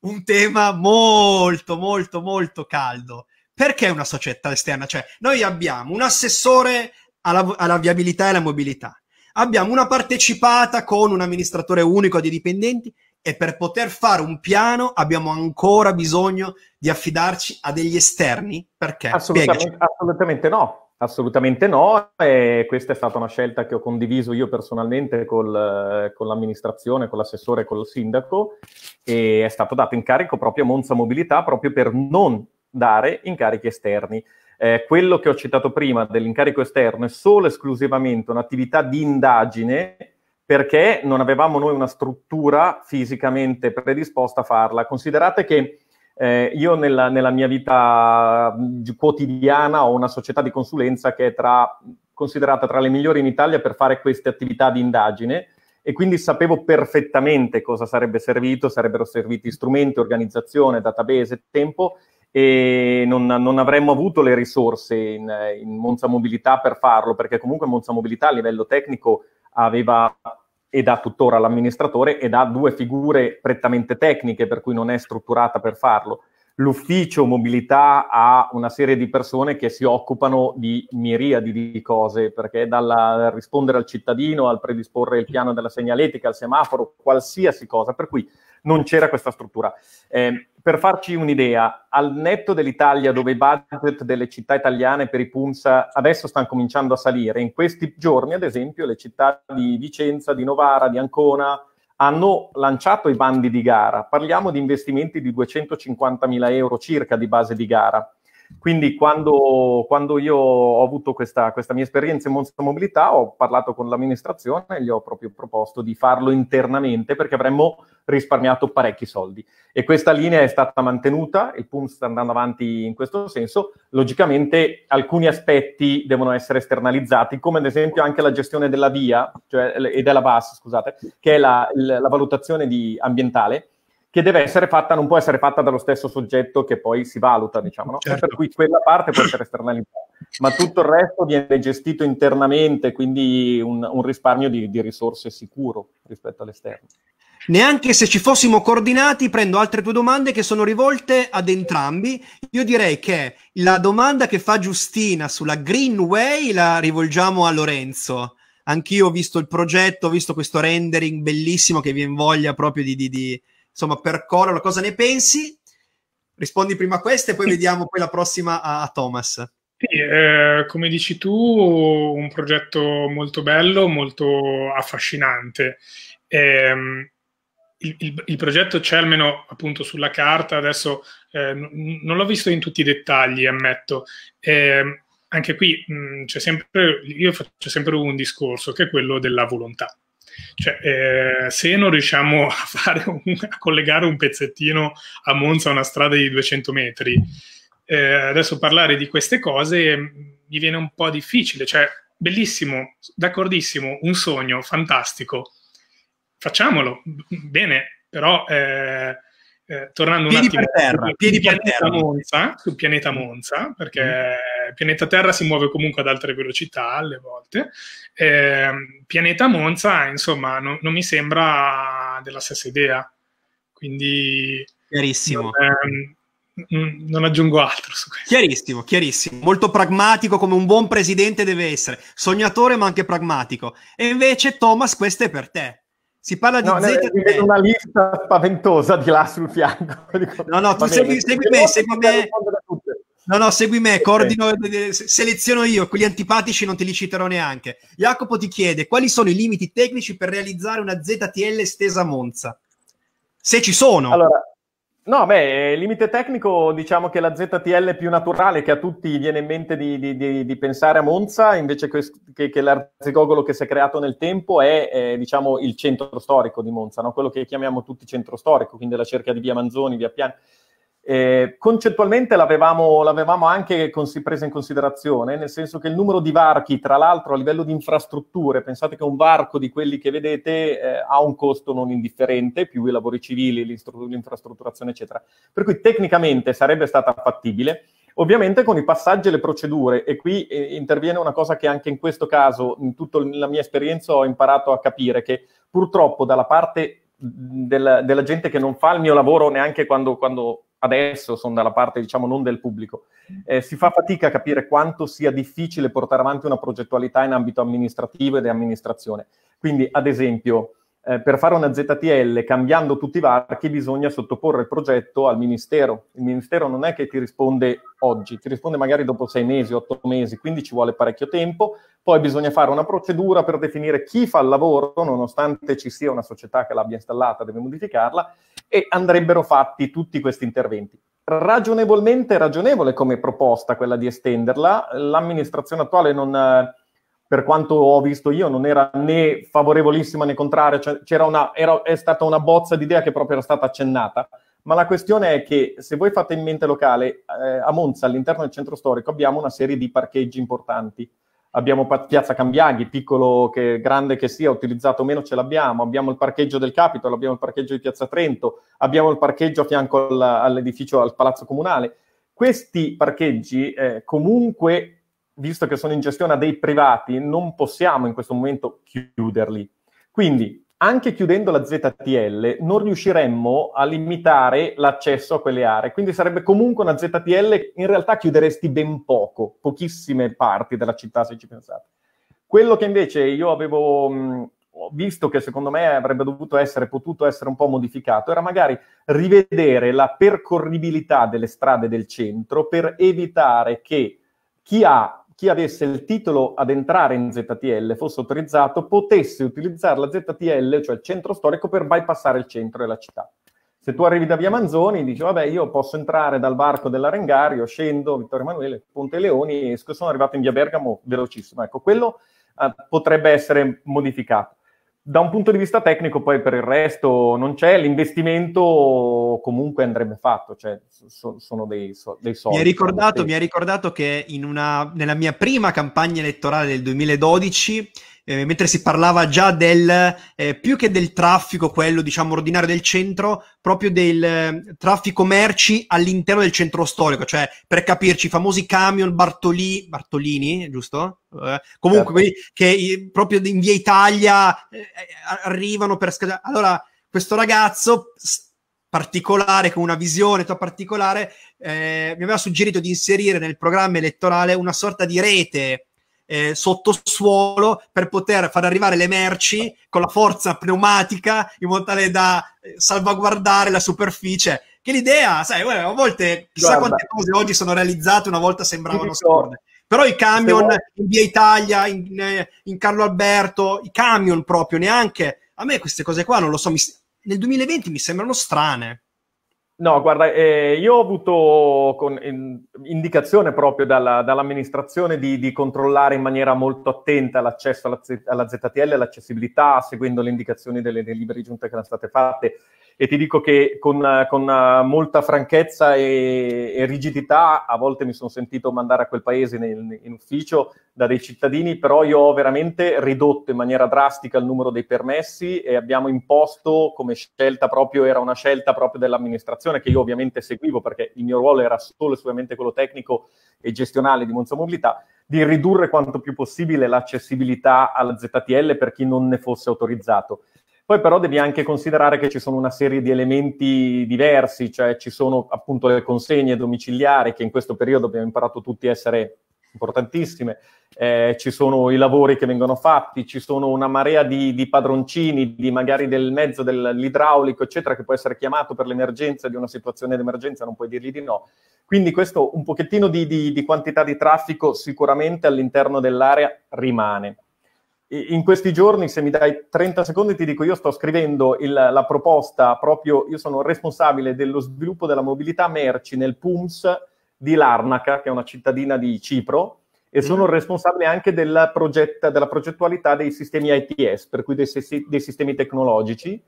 [SPEAKER 1] un tema molto, molto, molto caldo. Perché una società esterna? Cioè, noi abbiamo un assessore alla, alla viabilità e alla mobilità, abbiamo una partecipata con un amministratore unico di dipendenti e per poter fare un piano abbiamo ancora bisogno di affidarci a degli esterni?
[SPEAKER 2] Perché? Assolutamente, assolutamente no. Assolutamente no, e questa è stata una scelta che ho condiviso io personalmente col, con l'amministrazione, con l'assessore e il sindaco e è stato dato incarico proprio a Monza Mobilità proprio per non dare incarichi esterni. Eh, quello che ho citato prima dell'incarico esterno è solo e esclusivamente un'attività di indagine perché non avevamo noi una struttura fisicamente predisposta a farla. Considerate che eh, io nella, nella, mia vita quotidiana ho una società di consulenza che è tra, considerata tra le migliori in Italia per fare queste attività di indagine e quindi sapevo perfettamente cosa sarebbe servito, sarebbero serviti strumenti, organizzazione, database, tempo e non, non avremmo avuto le risorse in, in Monza Mobilità per farlo perché comunque Monza Mobilità a livello tecnico aveva e dà tuttora l'amministratore e ha due figure prettamente tecniche per cui non è strutturata per farlo. L'ufficio mobilità ha una serie di persone che si occupano di miriadi di cose, perché dal rispondere al cittadino, al predisporre il piano della segnaletica, al semaforo, qualsiasi cosa, per cui non c'era questa struttura. Eh, per farci un'idea, al netto dell'Italia, dove i budget delle città italiane per i PUNSA adesso stanno cominciando a salire, in questi giorni, ad esempio, le città di Vicenza, di Novara, di Ancona hanno lanciato i bandi di gara. Parliamo di investimenti di 250 mila euro circa di base di gara quindi quando, quando io ho avuto questa, questa, mia esperienza in Monza Mobilità ho parlato con l'amministrazione e gli ho proprio proposto di farlo internamente perché avremmo risparmiato parecchi soldi. E questa linea è stata mantenuta, il PUM sta andando avanti in questo senso. Logicamente alcuni aspetti devono essere esternalizzati, come ad esempio anche la gestione della via cioè, e della VAS, scusate, che è la, la valutazione di, ambientale che deve essere fatta, non può essere fatta dallo stesso soggetto che poi si valuta, diciamo, no? certo. per cui quella parte può essere esternalizzata, ma tutto il resto viene gestito internamente, quindi un, un risparmio di, di risorse sicuro rispetto all'esterno. Neanche se ci
[SPEAKER 1] fossimo coordinati, prendo altre due domande che sono rivolte ad entrambi. Io direi che la domanda che fa Giustina sulla Greenway la rivolgiamo a Lorenzo. Anch'io ho visto il progetto, ho visto questo rendering bellissimo che vi invoglia proprio di, di, di insomma, percorrerlo, cosa ne pensi? Rispondi prima a questa e poi vediamo poi la prossima a, a Thomas. Sì, eh, come dici tu, un progetto molto
[SPEAKER 3] bello, molto affascinante. Eh, il, il, il, progetto c'è almeno appunto sulla carta, adesso eh, n- non l'ho visto in tutti i dettagli, ammetto. Ehm, anche qui mh, c'è sempre, io faccio sempre un discorso che è quello della volontà. Cioè, eh, se non riusciamo a, un, a, collegare un pezzettino a Monza a una strada di 200 metri, eh, adesso parlare di queste cose mm, mi viene un po' difficile. Cioè, bellissimo, d'accordissimo, un sogno fantastico, facciamolo, bene, però... Eh, eh, tornando piedi un attimo per terra, piedi pianeta Monza, sul pianeta Monza, perché mm pianeta Terra si muove comunque ad altre velocità alle volte. Eh, pianeta Monza, insomma, no, non mi sembra della stessa idea.
[SPEAKER 1] Quindi... Chiarissimo. Ehm, non aggiungo altro su questo. Chiarissimo, chiarissimo. Molto pragmatico come un buon presidente deve essere. Sognatore ma anche pragmatico. E invece Thomas, questo è per te. Si parla di no, Z.
[SPEAKER 2] una lista
[SPEAKER 1] spaventosa di là sul fianco. No, no, tu segui, segui me, segui me. No, no, segui me, coordino, eh, eh, eh, seleziono io, quelli antipatici non te li citerò neanche. Jacopo ti chiede quali sono i limiti tecnici per realizzare una ZTL stesa a Monza? Se ci sono. Allora,
[SPEAKER 2] no, beh, il limite tecnico diciamo che la ZTL più naturale che a tutti viene in mente di, di, di, di pensare a Monza, invece che, che, l'arzigogolo che si è creato nel tempo è, eh, diciamo, il centro storico di Monza, no? quello che chiamiamo tutti centro storico, quindi la cerca di via Manzoni, via Piano eh, concettualmente l'avevamo, l'avevamo anche cons- presa in considerazione, nel senso che il numero di varchi, tra l'altro a livello di infrastrutture, pensate che un varco di quelli che vedete eh, ha un costo non indifferente, più i lavori civili, l'infrastrutturazione, eccetera. Per cui tecnicamente sarebbe stata fattibile. Ovviamente con i passaggi e le procedure, e qui eh, interviene una cosa che anche in questo caso, in tutta la mia esperienza, ho imparato a capire, che purtroppo dalla parte della, della gente che non fa il mio lavoro neanche quando, quando adesso sono dalla parte, diciamo, non del pubblico. Eh, si fa fatica a capire quanto sia difficile portare avanti una progettualità in ambito amministrativo ed amministrazione. Quindi, ad esempio, eh, per fare una ZTL cambiando tutti i varchi bisogna sottoporre il progetto al Ministero. Il Ministero non è che ti risponde oggi, ti risponde magari dopo sei mesi, otto mesi, quindi ci vuole parecchio tempo. Poi bisogna fare una procedura per definire chi fa il lavoro, nonostante ci sia una società che l'abbia installata, deve modificarla, e andrebbero fatti tutti questi interventi ragionevolmente ragionevole come proposta quella di estenderla. L'amministrazione attuale non, eh, per quanto ho visto io, non era né favorevolissima né contraria, cioè c'era una, era, è stata una bozza di idea che proprio era stata accennata. Ma la questione è che se voi fate in mente locale, eh, a Monza, all'interno del centro storico, abbiamo una serie di parcheggi importanti. Abbiamo Piazza Cambiaghi, piccolo che grande che sia, utilizzato o meno ce l'abbiamo. Abbiamo il parcheggio del Capitolo, abbiamo il parcheggio di Piazza Trento, abbiamo il parcheggio a fianco all'edificio, al Palazzo Comunale. Questi parcheggi eh, comunque visto che sono in gestione a dei privati, non possiamo in questo momento chiuderli. Quindi, anche chiudendo la ZTL, non riusciremmo a limitare l'accesso a quelle aree. Quindi sarebbe comunque una ZTL, in realtà chiuderesti ben poco, pochissime parti della città, se ci pensate. Quello che invece io avevo mh, mm, visto che secondo me avrebbe dovuto essere, potuto essere un po' modificato, era magari rivedere la percorribilità delle strade del centro per evitare che chi ha chi avesse il titolo ad entrare in ZTL fosse autorizzato, potesse utilizzare la ZTL, cioè il centro storico, per bypassare il centro della città. Se tu arrivi da Via Manzoni, dici, vabbè, io posso entrare dal varco dell'Arengario, scendo, Vittorio Emanuele, Ponte Leoni, esco, sono arrivato in Via Bergamo, velocissimo. Ecco, quello eh, potrebbe essere modificato. Da un punto di vista tecnico, poi per il resto non c'è, l'investimento comunque andrebbe fatto, cioè so, sono dei, so, dei soldi. Mi ha ricordato,
[SPEAKER 1] ricordato, che una, nella mia prima campagna elettorale del 2012 eh, mentre si parlava già del eh, più che del traffico, quello diciamo ordinario del centro, proprio del eh, traffico merci all'interno del centro storico, cioè per capirci i famosi camion Bartoli, Bartolini, giusto? Eh, comunque certo. quelli certo. che proprio in via Italia eh, eh, arrivano per scadere. Allora, questo ragazzo particolare, con una visione tua particolare, eh, mi aveva suggerito di inserire nel programma elettorale una sorta di rete eh, sottosuolo per poter far arrivare le merci con la forza pneumatica in modo tale da eh, salvaguardare la superficie. Che l'idea, sai, a volte chissà Guarda. quante cose oggi sono realizzate, una volta sembravano assurde. Però i camion in via Italia, in, eh, in Carlo Alberto, i camion proprio neanche. A me queste cose qua non lo so, mi, nel 2020 mi sembrano strane.
[SPEAKER 2] No, guarda, eh, io ho avuto con, in, indicazione proprio dalla, dall'amministrazione di, di, controllare in maniera molto attenta l'accesso alla, alla ZTL, l'accessibilità, seguendo le indicazioni delle, delle libere giunte che erano state fatte e ti dico che con, con eh, molta franchezza e, e, rigidità a volte mi sono sentito mandare a quel paese nel, in ufficio da dei cittadini, però io ho veramente ridotto in maniera drastica il numero dei permessi e abbiamo imposto come scelta proprio, era una scelta proprio dell'amministrazione che io ovviamente seguivo perché il mio ruolo era solo e solamente quello tecnico e gestionale di Monza Mobilità, di ridurre quanto più possibile l'accessibilità alla ZTL per chi non ne fosse autorizzato. Poi però devi anche considerare che ci sono una serie di elementi diversi, cioè ci sono appunto le consegne domiciliari che in questo periodo abbiamo imparato tutti a essere importantissime, eh, ci sono i lavori che vengono fatti, ci sono una marea di, di padroncini, di magari del mezzo dell'idraulico, eccetera, che può essere chiamato per l'emergenza di una situazione d'emergenza, non puoi dirgli di no. Quindi questo un pochettino di, di, di quantità di traffico sicuramente all'interno dell'area rimane in questi giorni, se mi dai 30 secondi, ti dico, io sto scrivendo il, la proposta proprio, io sono responsabile dello sviluppo della mobilità merci nel PUMS di Larnaca, che è una cittadina di Cipro, e sono mm. responsabile anche della, progetta, della progettualità dei sistemi ITS, per cui dei, dei sistemi tecnologici.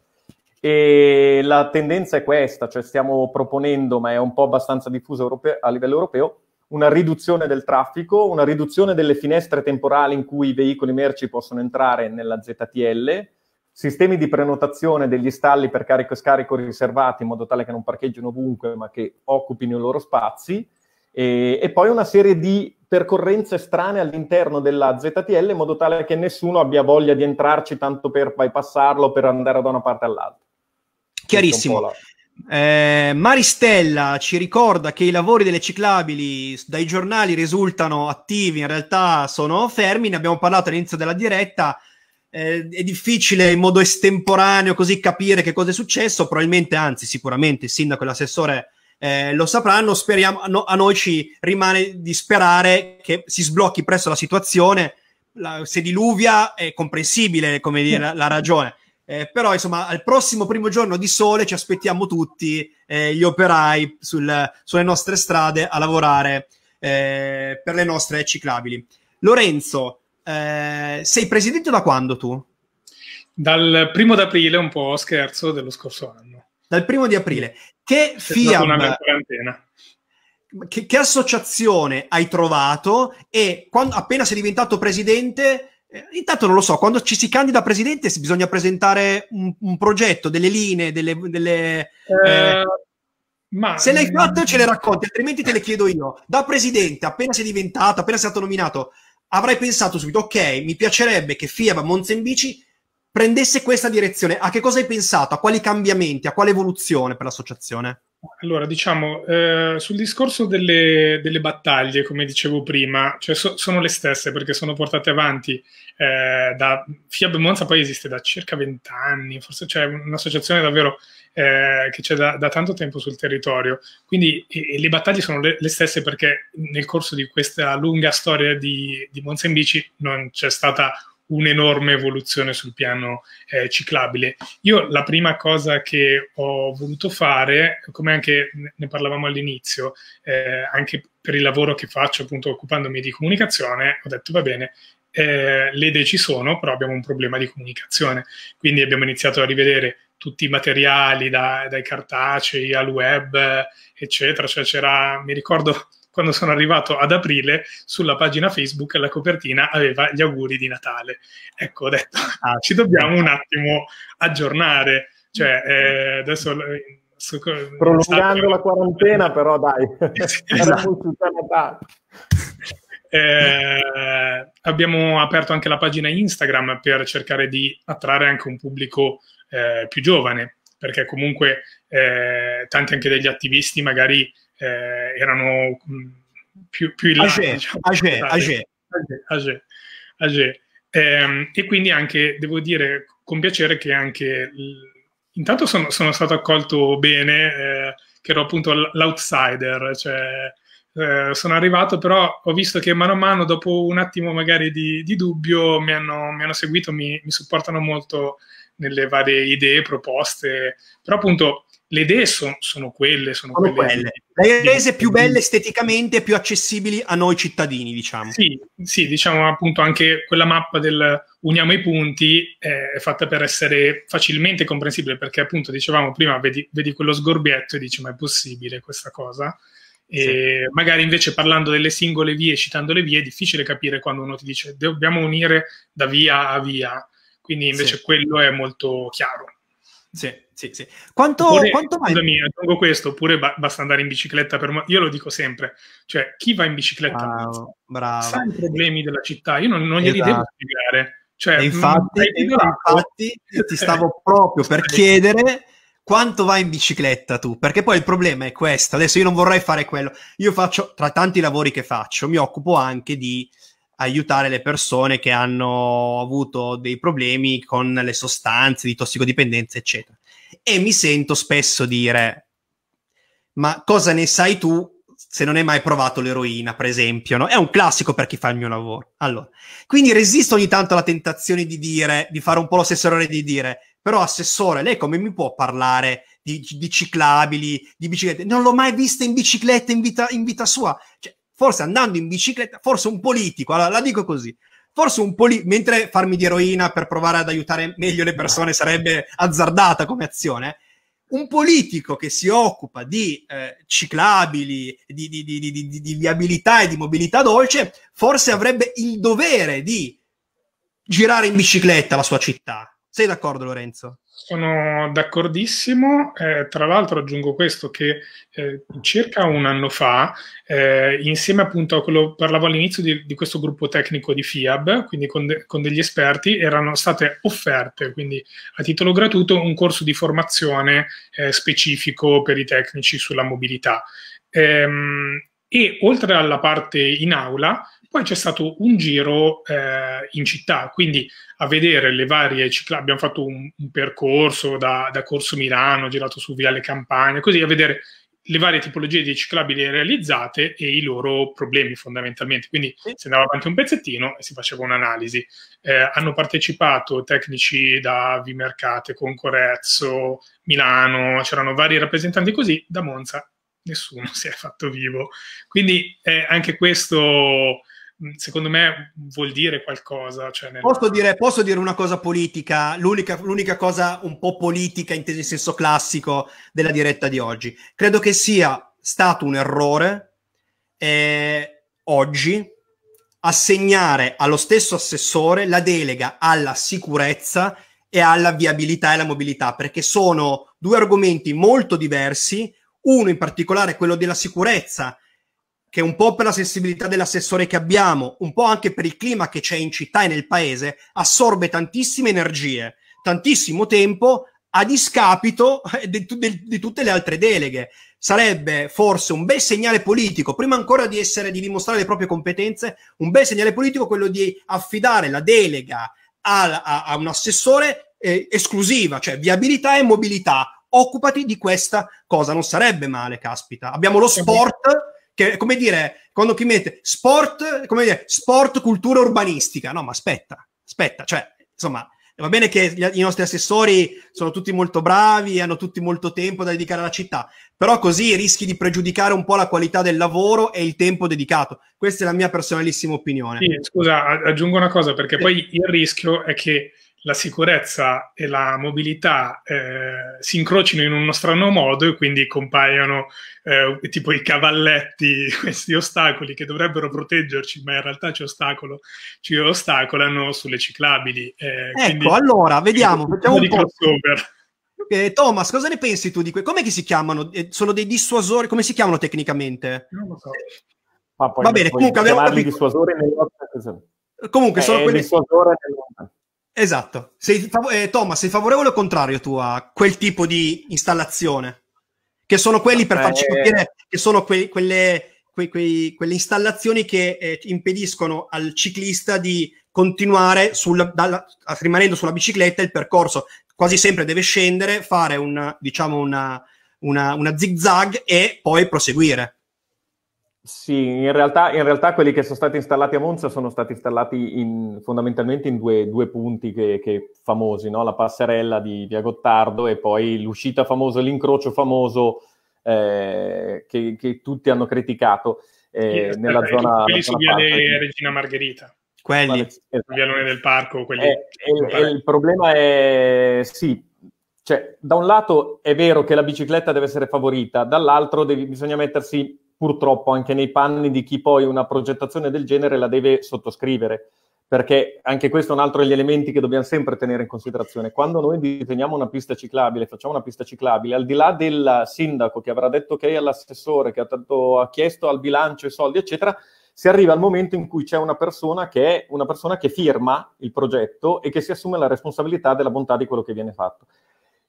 [SPEAKER 2] E la tendenza è questa, cioè stiamo proponendo, ma è un po' abbastanza diffusa a livello europeo, una riduzione del traffico, una riduzione delle finestre temporali in cui i veicoli merci possono entrare nella ZTL, sistemi di prenotazione degli stalli per carico e scarico riservati in modo tale che non parcheggino ovunque ma che occupino i loro spazi e, e, poi una serie di percorrenze strane all'interno della ZTL in modo tale che nessuno abbia voglia di entrarci tanto per bypassarlo per andare da una parte all'altra. Chiarissimo. Un la...
[SPEAKER 1] Eh, Maristella ci ricorda che i lavori delle ciclabili dai giornali risultano attivi, in realtà sono fermi, ne abbiamo parlato all'inizio della diretta. Eh, è difficile in modo estemporaneo così capire che cosa è successo, probabilmente, anzi, sicuramente il sindaco e l'assessore eh, lo sapranno. Speriamo, no, a noi ci rimane di sperare che si sblocchi presto la situazione. La, se diluvia è comprensibile, come dire, la, la ragione eh, però insomma al prossimo primo giorno di sole ci aspettiamo tutti eh, gli operai sul, sulle nostre strade a lavorare eh, per le nostre ciclabili. Lorenzo, eh, sei presidente da quando tu? Dal primo di aprile, un po' scherzo, dello scorso anno. Dal primo di aprile. Che FIAM... Che, che associazione hai trovato e quando, appena sei diventato presidente eh, intanto non lo so, quando ci si candida presidente si bisogna presentare un, un progetto, delle linee, delle... delle eh, eh ma... Se l'hai mm. fatto ce le racconti, altrimenti te le chiedo io. Da presidente, appena sei diventato, appena sei stato nominato, avrai pensato subito, ok, mi piacerebbe che FIAB Monzenbici prendesse questa direzione. A che cosa hai pensato? A quali cambiamenti? A quale evoluzione per l'associazione?
[SPEAKER 3] Allora, diciamo, eh, sul discorso delle, delle, battaglie, come dicevo prima, cioè so, sono le stesse perché sono portate avanti eh, da FIAB Monza, poi esiste da circa vent'anni, forse c'è cioè, un'associazione davvero eh, che c'è da, da, tanto tempo sul territorio. Quindi e, e le battaglie sono le, le, stesse perché nel corso di questa lunga storia di, di Monza in bici non c'è stata un'enorme evoluzione sul piano eh, ciclabile. Io la prima cosa che ho voluto fare, come anche ne parlavamo all'inizio, eh, anche per il lavoro che faccio appunto occupandomi di comunicazione, ho detto va bene, eh, le idee ci sono, però abbiamo un problema di comunicazione. Quindi abbiamo iniziato a rivedere tutti i materiali, da, dai cartacei al web, eccetera. Cioè c'era, mi ricordo quando sono arrivato ad aprile sulla pagina Facebook la copertina aveva gli auguri di Natale. Ecco, ho detto, ah, ci dobbiamo un attimo aggiornare. Cioè, eh, adesso eh,
[SPEAKER 2] su, prolungando la quarantena, però dai, esatto.
[SPEAKER 3] eh, abbiamo aperto anche la pagina Instagram per cercare di attrarre anche un pubblico eh, più giovane, perché comunque eh, tanti anche degli attivisti magari eh, erano mm, più, più in là. Agè, diciamo, agè, agè. agè, agè. Eh, e quindi anche, devo dire, con piacere che anche... Intanto sono, sono stato accolto bene, eh, che ero appunto l'outsider, cioè eh, sono arrivato, però ho visto che mano a mano, dopo un attimo magari di, di dubbio, mi hanno, mi hanno seguito, mi, mi, supportano molto nelle varie idee, proposte, però appunto le idee sono, sono quelle. Sono, sono quelle, quelle. Le
[SPEAKER 1] rese più belle esteticamente, e più accessibili
[SPEAKER 3] a noi cittadini, diciamo. Sì, sì diciamo appunto anche quella mappa del uniamo i punti eh, è fatta per essere facilmente comprensibile, perché appunto dicevamo prima, vedi, vedi quello sgorbietto e dici ma è possibile questa cosa? E sì. magari invece parlando delle singole vie, citando le vie, è difficile capire quando uno ti dice dobbiamo unire da via a via, quindi invece sì. quello è molto chiaro. Sì, sì, sì.
[SPEAKER 1] Quanto, oppure, quanto
[SPEAKER 3] mai... Scusami, aggiungo questo, oppure ba- basta andare in bicicletta. Per... Io lo dico sempre, cioè chi va in bicicletta bravo, bravo. sa i problemi della città, io non, non glieli esatto. devo spiegare. Cioè, mm, infatti, infatti
[SPEAKER 1] ti stavo proprio per chiedere quanto vai in bicicletta tu, perché poi il problema è questo, adesso io non vorrei fare quello, io faccio, tra tanti lavori che faccio, mi occupo anche di aiutare le persone che hanno avuto dei problemi con le sostanze di tossicodipendenza, eccetera. E mi sento spesso dire, ma cosa ne sai tu se non hai mai provato l'eroina, per esempio? No? È un classico per chi fa il mio lavoro. Allora, quindi resisto ogni tanto alla tentazione di dire, di fare un po' lo stesso errore di dire, però assessore, lei come mi può parlare di, di ciclabili, di biciclette? Non l'ho mai vista in bicicletta in vita, in vita sua. Cioè, forse andando in bicicletta, forse un politico, allora, la dico così, forse un politico, mentre farmi di eroina per provare ad aiutare meglio le persone sarebbe azzardata come azione, un politico che si occupa di eh, ciclabili, di, di, di, di, viabilità e di mobilità dolce, forse avrebbe il dovere di girare in bicicletta la sua città.
[SPEAKER 3] Sei d'accordo Lorenzo? Sono d'accordissimo, eh, tra l'altro aggiungo questo che eh, circa un anno fa, eh, insieme appunto a quello, parlavo all'inizio di, di questo gruppo tecnico di FIAB, quindi con, de, con, degli esperti, erano state offerte, quindi a titolo gratuito, un corso di formazione eh, specifico per i tecnici sulla mobilità. Ehm, e oltre alla parte in aula, poi c'è stato un giro eh, in città, quindi a vedere le varie ciclabili. Abbiamo fatto un, un percorso da, da, Corso Milano, girato su Via Le Campagne, così a vedere le varie tipologie di ciclabili realizzate e i loro problemi fondamentalmente. Quindi si andava avanti un pezzettino e si faceva un'analisi. Eh, hanno partecipato tecnici da Vimercate, Concorezzo, Milano, c'erano vari rappresentanti così, da Monza nessuno si è fatto vivo. Quindi eh, anche
[SPEAKER 1] questo
[SPEAKER 3] Mm, secondo me vuol dire qualcosa. Cioè nel... posso,
[SPEAKER 1] dire, posso, dire, una cosa politica, l'unica, l'unica cosa un po' politica, inteso in senso classico, della diretta di oggi. Credo che sia stato un errore eh, oggi assegnare allo stesso assessore la delega alla sicurezza e alla viabilità e alla mobilità, perché sono due argomenti molto diversi, uno in particolare quello della sicurezza, che un po' per la sensibilità dell'assessore che abbiamo, un po' anche per il clima che c'è in città e nel paese, assorbe tantissime energie, tantissimo tempo a discapito eh, di, di, di tutte le altre deleghe. Sarebbe forse un bel segnale politico, prima ancora di, essere, di dimostrare le proprie competenze, un bel segnale politico quello di affidare la delega a, a, a un assessore eh, esclusiva, cioè viabilità e mobilità. Occupati di questa cosa, non sarebbe male, caspita. Abbiamo lo sport che è come dire, quando chi mette sport, come dire, sport, cultura urbanistica, no, ma aspetta, aspetta, cioè, insomma, va bene che gli, i nostri assessori sono tutti molto bravi, hanno tutti molto tempo da dedicare alla città, però così rischi di pregiudicare un po' la qualità del lavoro e il tempo dedicato. Questa è la mia personalissima opinione. Sì, scusa,
[SPEAKER 3] aggiungo una cosa perché sì. poi il rischio è che la sicurezza e la mobilità
[SPEAKER 1] eh,
[SPEAKER 3] si incrocino in uno strano modo e quindi compaiono eh, tipo i cavalletti, questi ostacoli che dovrebbero proteggerci, ma in realtà ci, ostacolo, ci ostacolano sulle ciclabili. Eh,
[SPEAKER 1] ecco, quindi, allora, vediamo, facciamo un po'. Eh, Thomas, cosa ne pensi tu di que- Come si chiamano? Eh, sono dei dissuasori? Come si chiamano tecnicamente? Non lo so.
[SPEAKER 2] Va bene, comunque abbiamo capito. Dissuasori nell'ottica. Comunque eh, sono eh, quelli... Dissuasore nell'ottica
[SPEAKER 1] Esatto. Sei fav- eh, Thomas, sei favorevole o contrario tu a quel tipo di installazione? Che sono quelli, per eh. farci capire, che sono que- quelle, que- que- quelle, installazioni che eh, impediscono al ciclista di continuare sul, dalla, rimanendo sulla bicicletta il percorso. Quasi sempre deve scendere, fare una, diciamo una, una, una zig e poi proseguire.
[SPEAKER 2] Sì, in realtà, in realtà, quelli che sono stati installati a Monza sono stati installati in, fondamentalmente in due, due punti che, che famosi, no? la passerella di Via Gottardo e poi l'uscita famosa, l'incrocio famoso eh, che, che, tutti hanno criticato eh, yes, nella beh, zona... Quelli su Via Regina
[SPEAKER 3] Margherita.
[SPEAKER 2] Quelli. Esatto.
[SPEAKER 3] Vialone del Parco. Quelli... Eh, il,
[SPEAKER 2] il problema è, sì, cioè, da un lato è vero che la bicicletta deve essere favorita, dall'altro devi, bisogna mettersi purtroppo anche nei panni di chi poi una progettazione del genere la deve sottoscrivere, perché anche questo è un altro degli elementi che dobbiamo sempre tenere in considerazione. Quando noi disegniamo una pista ciclabile, facciamo una pista ciclabile, al di là del sindaco che avrà detto ok all'assessore, che ha, tanto, ha chiesto al bilancio i soldi, eccetera, si arriva al momento in cui c'è una persona che è una persona che firma il progetto e che si assume la responsabilità della bontà di quello che viene fatto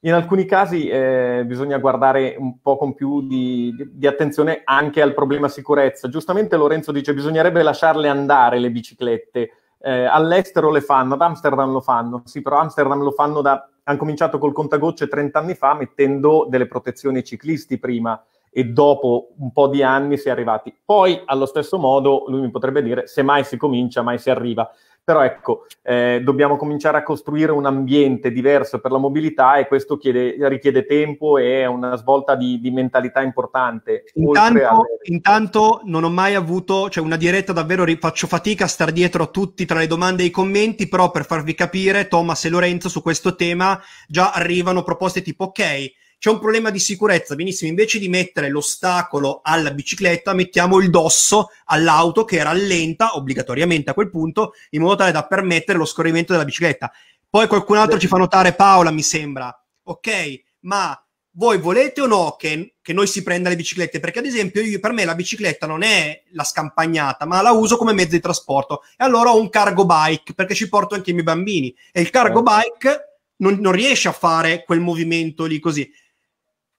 [SPEAKER 2] in alcuni casi eh, bisogna guardare un po' con più di, di, di, attenzione anche al problema sicurezza. Giustamente Lorenzo dice che bisognerebbe lasciarle andare le biciclette. Eh, all'estero le fanno, ad Amsterdam lo fanno, sì, però Amsterdam lo fanno da... hanno cominciato col contagocce 30 anni fa mettendo delle protezioni ai ciclisti prima e dopo un po' di anni si è arrivati. Poi, allo stesso modo, lui mi potrebbe dire, se mai si comincia, mai si arriva. Però ecco, eh, dobbiamo cominciare a costruire un ambiente diverso per la mobilità e questo chiede, richiede tempo e è una svolta di, di mentalità importante. Intanto, alle...
[SPEAKER 1] intanto, non ho mai avuto, cioè una diretta davvero faccio fatica a star dietro a tutti tra le domande e i commenti, però per farvi capire, Thomas e Lorenzo su questo tema già arrivano proposte tipo ok c'è un problema di sicurezza, benissimo, invece di mettere l'ostacolo alla bicicletta, mettiamo il dosso all'auto che rallenta obbligatoriamente a quel punto, in modo tale da permettere lo scorrimento della bicicletta. Poi qualcun altro ci fa notare, Paola, mi sembra, ok, ma voi volete o no che, che, noi si prenda le biciclette? Perché ad esempio io, per me la bicicletta non è la scampagnata, ma la uso come mezzo di trasporto. E allora ho un cargo bike, perché ci porto anche i miei bambini. E il cargo certo. bike non, non riesce a fare quel movimento lì così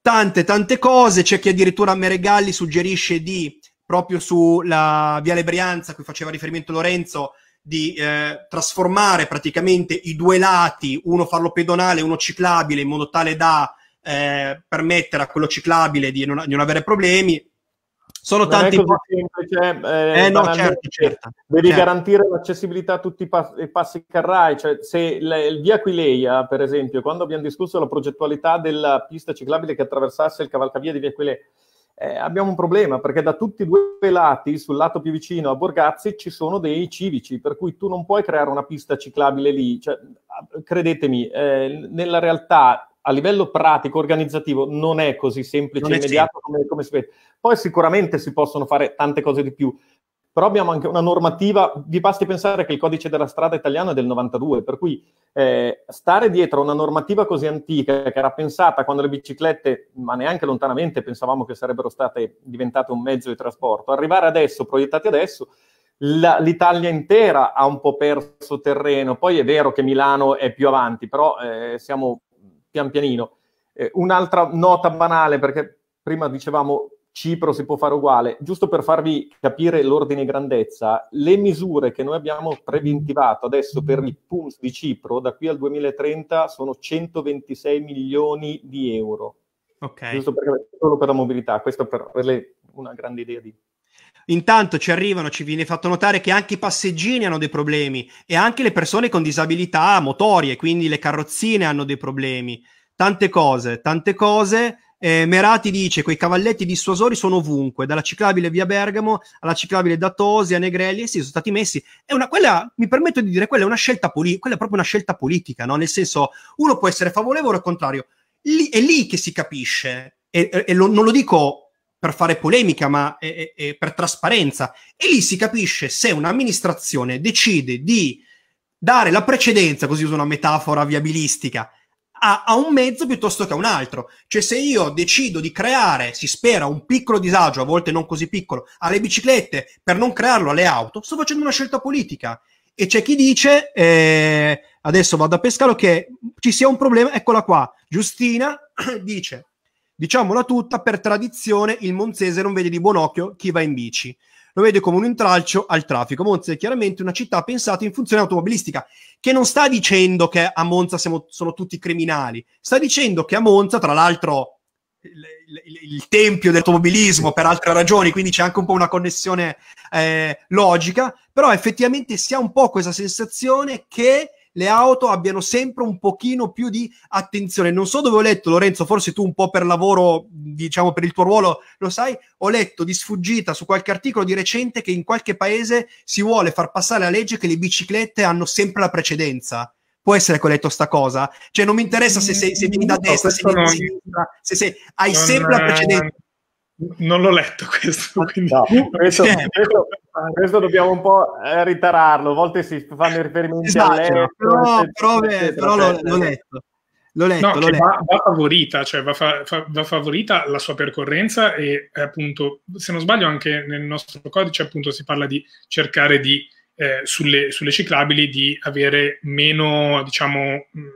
[SPEAKER 1] tante tante cose, c'è chi addirittura a Meregalli suggerisce di, proprio sulla Viale Brianza, a cui faceva riferimento Lorenzo, di eh, trasformare praticamente i due lati, uno farlo pedonale e uno ciclabile, in modo tale da eh, permettere a quello ciclabile di non, di non avere problemi. Sono non tanti posti.
[SPEAKER 2] Semplice, eh, eh no, certo, certo, Devi certo. garantire l'accessibilità a tutti i, pass- i passi carrai. Cioè, se le, il via Aquileia, per esempio, quando abbiamo discusso la progettualità della pista ciclabile che attraversasse il cavalcavia di via Aquileia, eh, abbiamo un problema perché da tutti e due i lati, sul lato più vicino a Borgazzi, ci sono dei civici, per cui tu non puoi creare una pista ciclabile lì. Cioè, credetemi, eh, nella realtà a livello pratico, organizzativo, non è così semplice e immediato come, come, si vede. Poi sicuramente si possono fare tante cose di più, però abbiamo anche una normativa, vi basti pensare che il codice della strada italiano è del 92, per cui eh, stare dietro a una normativa così antica che era pensata quando le biciclette, ma neanche lontanamente pensavamo che sarebbero state diventate un mezzo di trasporto, arrivare adesso, proiettati adesso, la, l'Italia intera ha un po' perso terreno, poi è vero che Milano è più avanti, però eh, siamo pian pianino. Eh, un'altra nota banale, perché prima dicevamo Cipro si può fare uguale, giusto per farvi capire l'ordine grandezza, le misure che noi abbiamo preventivato adesso per il PUMS di Cipro da qui al 2030 sono 126 milioni di euro. Ok. Giusto perché, solo per la mobilità, questo per avere una grande idea di
[SPEAKER 1] Intanto ci arrivano, ci viene fatto notare che anche i passeggini hanno dei problemi e anche le persone con disabilità motorie, quindi le carrozzine hanno dei problemi. Tante cose, tante cose. Eh, Merati dice: Quei cavalletti dissuasori sono ovunque, dalla ciclabile via Bergamo alla ciclabile da Tosi a Negrelli. E sì, sono stati messi. È una, quella, mi permetto di dire, quella è una scelta politica, quella è proprio una scelta politica, no? Nel senso, uno può essere favorevole o contrario. Lì, è lì che si capisce, e, e lo, non lo dico per fare polemica, ma è, è, è per trasparenza. E lì si capisce se un'amministrazione decide di dare la precedenza, così uso una metafora viabilistica, a, a, un mezzo piuttosto che a un altro. Cioè se io decido di creare, si spera, un piccolo disagio, a volte non così piccolo, alle biciclette per non crearlo alle auto, sto facendo una scelta politica. E c'è chi dice, eh, adesso vado a pescare, che ci sia un problema, eccola qua, Giustina dice Diciamola tutta, per tradizione il Monzese non vede di buon occhio chi va in bici. Lo vede come un intralcio al traffico. Monza è chiaramente una città pensata in funzione automobilistica, che non sta dicendo che a Monza siamo, sono tutti criminali, sta dicendo che a Monza, tra l'altro, il, il, il tempio dell'automobilismo per altre ragioni, quindi c'è anche un po' una connessione eh, logica, però effettivamente si ha un po' questa sensazione che le auto abbiano sempre un pochino più di attenzione. Non so dove ho letto, Lorenzo, forse tu un po' per lavoro, diciamo per il tuo ruolo, lo sai, ho letto di sfuggita su qualche articolo di recente che in qualche paese si vuole far passare la legge che le biciclette hanno sempre la precedenza può essere che ho letto sta cosa. Cioè, non mi interessa se, sei, se vieni da destra, se vieni da sinistra, se sei, hai non, sempre la precedenza non l'ho letto questo, quindi... no, questo, questo,
[SPEAKER 2] questo, dobbiamo un po' eh, ritararlo. A volte si fanno riferimenti esatto, a lei, però, però, beh, però l'ho, l'ho, letto.
[SPEAKER 3] L'ho letto, no, l'ho letto. Va, va, favorita, cioè va, fa, va, favorita la sua percorrenza e appunto, se non sbaglio, anche nel nostro codice appunto si parla di cercare di eh, sulle, sulle, ciclabili di avere meno, diciamo, mh,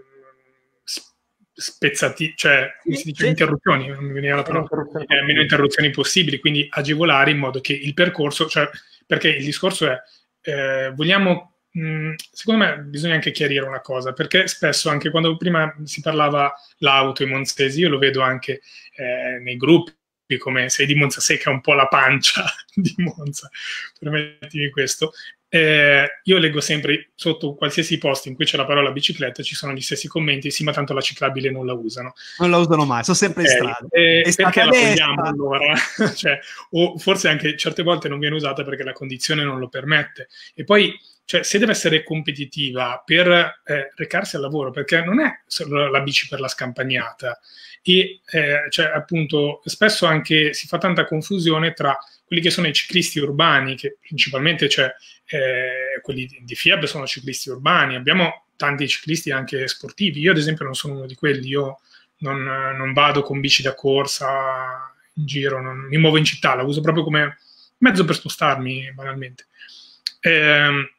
[SPEAKER 3] spezzati, cioè come si dice, sì. interruzioni, non mi veniva la parola, eh, meno interruzioni possibili, quindi agevolare in modo che il percorso, cioè, perché il discorso è, eh, vogliamo, mh, mm, secondo me bisogna anche chiarire una cosa, perché spesso anche quando prima si parlava l'auto, in monzesi, io lo vedo anche eh, nei gruppi, come sei di Monza secca un po' la pancia di Monza, permettimi questo, eh, io leggo sempre sotto qualsiasi post in cui c'è la parola bicicletta, ci sono gli stessi commenti, sì ma tanto la ciclabile non la usano.
[SPEAKER 1] Non la usano mai, sono sempre okay. in strada. Eh,
[SPEAKER 3] eh, perché la prendiamo allora? cioè, o forse anche certe volte non viene usata perché la condizione non lo permette. E poi, cioè, se deve essere competitiva per eh, recarsi al lavoro, perché non è solo la bici per la scampagnata, e eh, cioè, appunto spesso anche si fa tanta confusione tra quelli che sono i ciclisti urbani, che principalmente cioè, eh, quelli di FIAB sono ciclisti urbani, abbiamo tanti ciclisti anche sportivi, io ad esempio non sono uno di quelli, io non, non vado con bici da corsa in giro, non, mi muovo in città, la uso proprio come mezzo per spostarmi banalmente. Eh,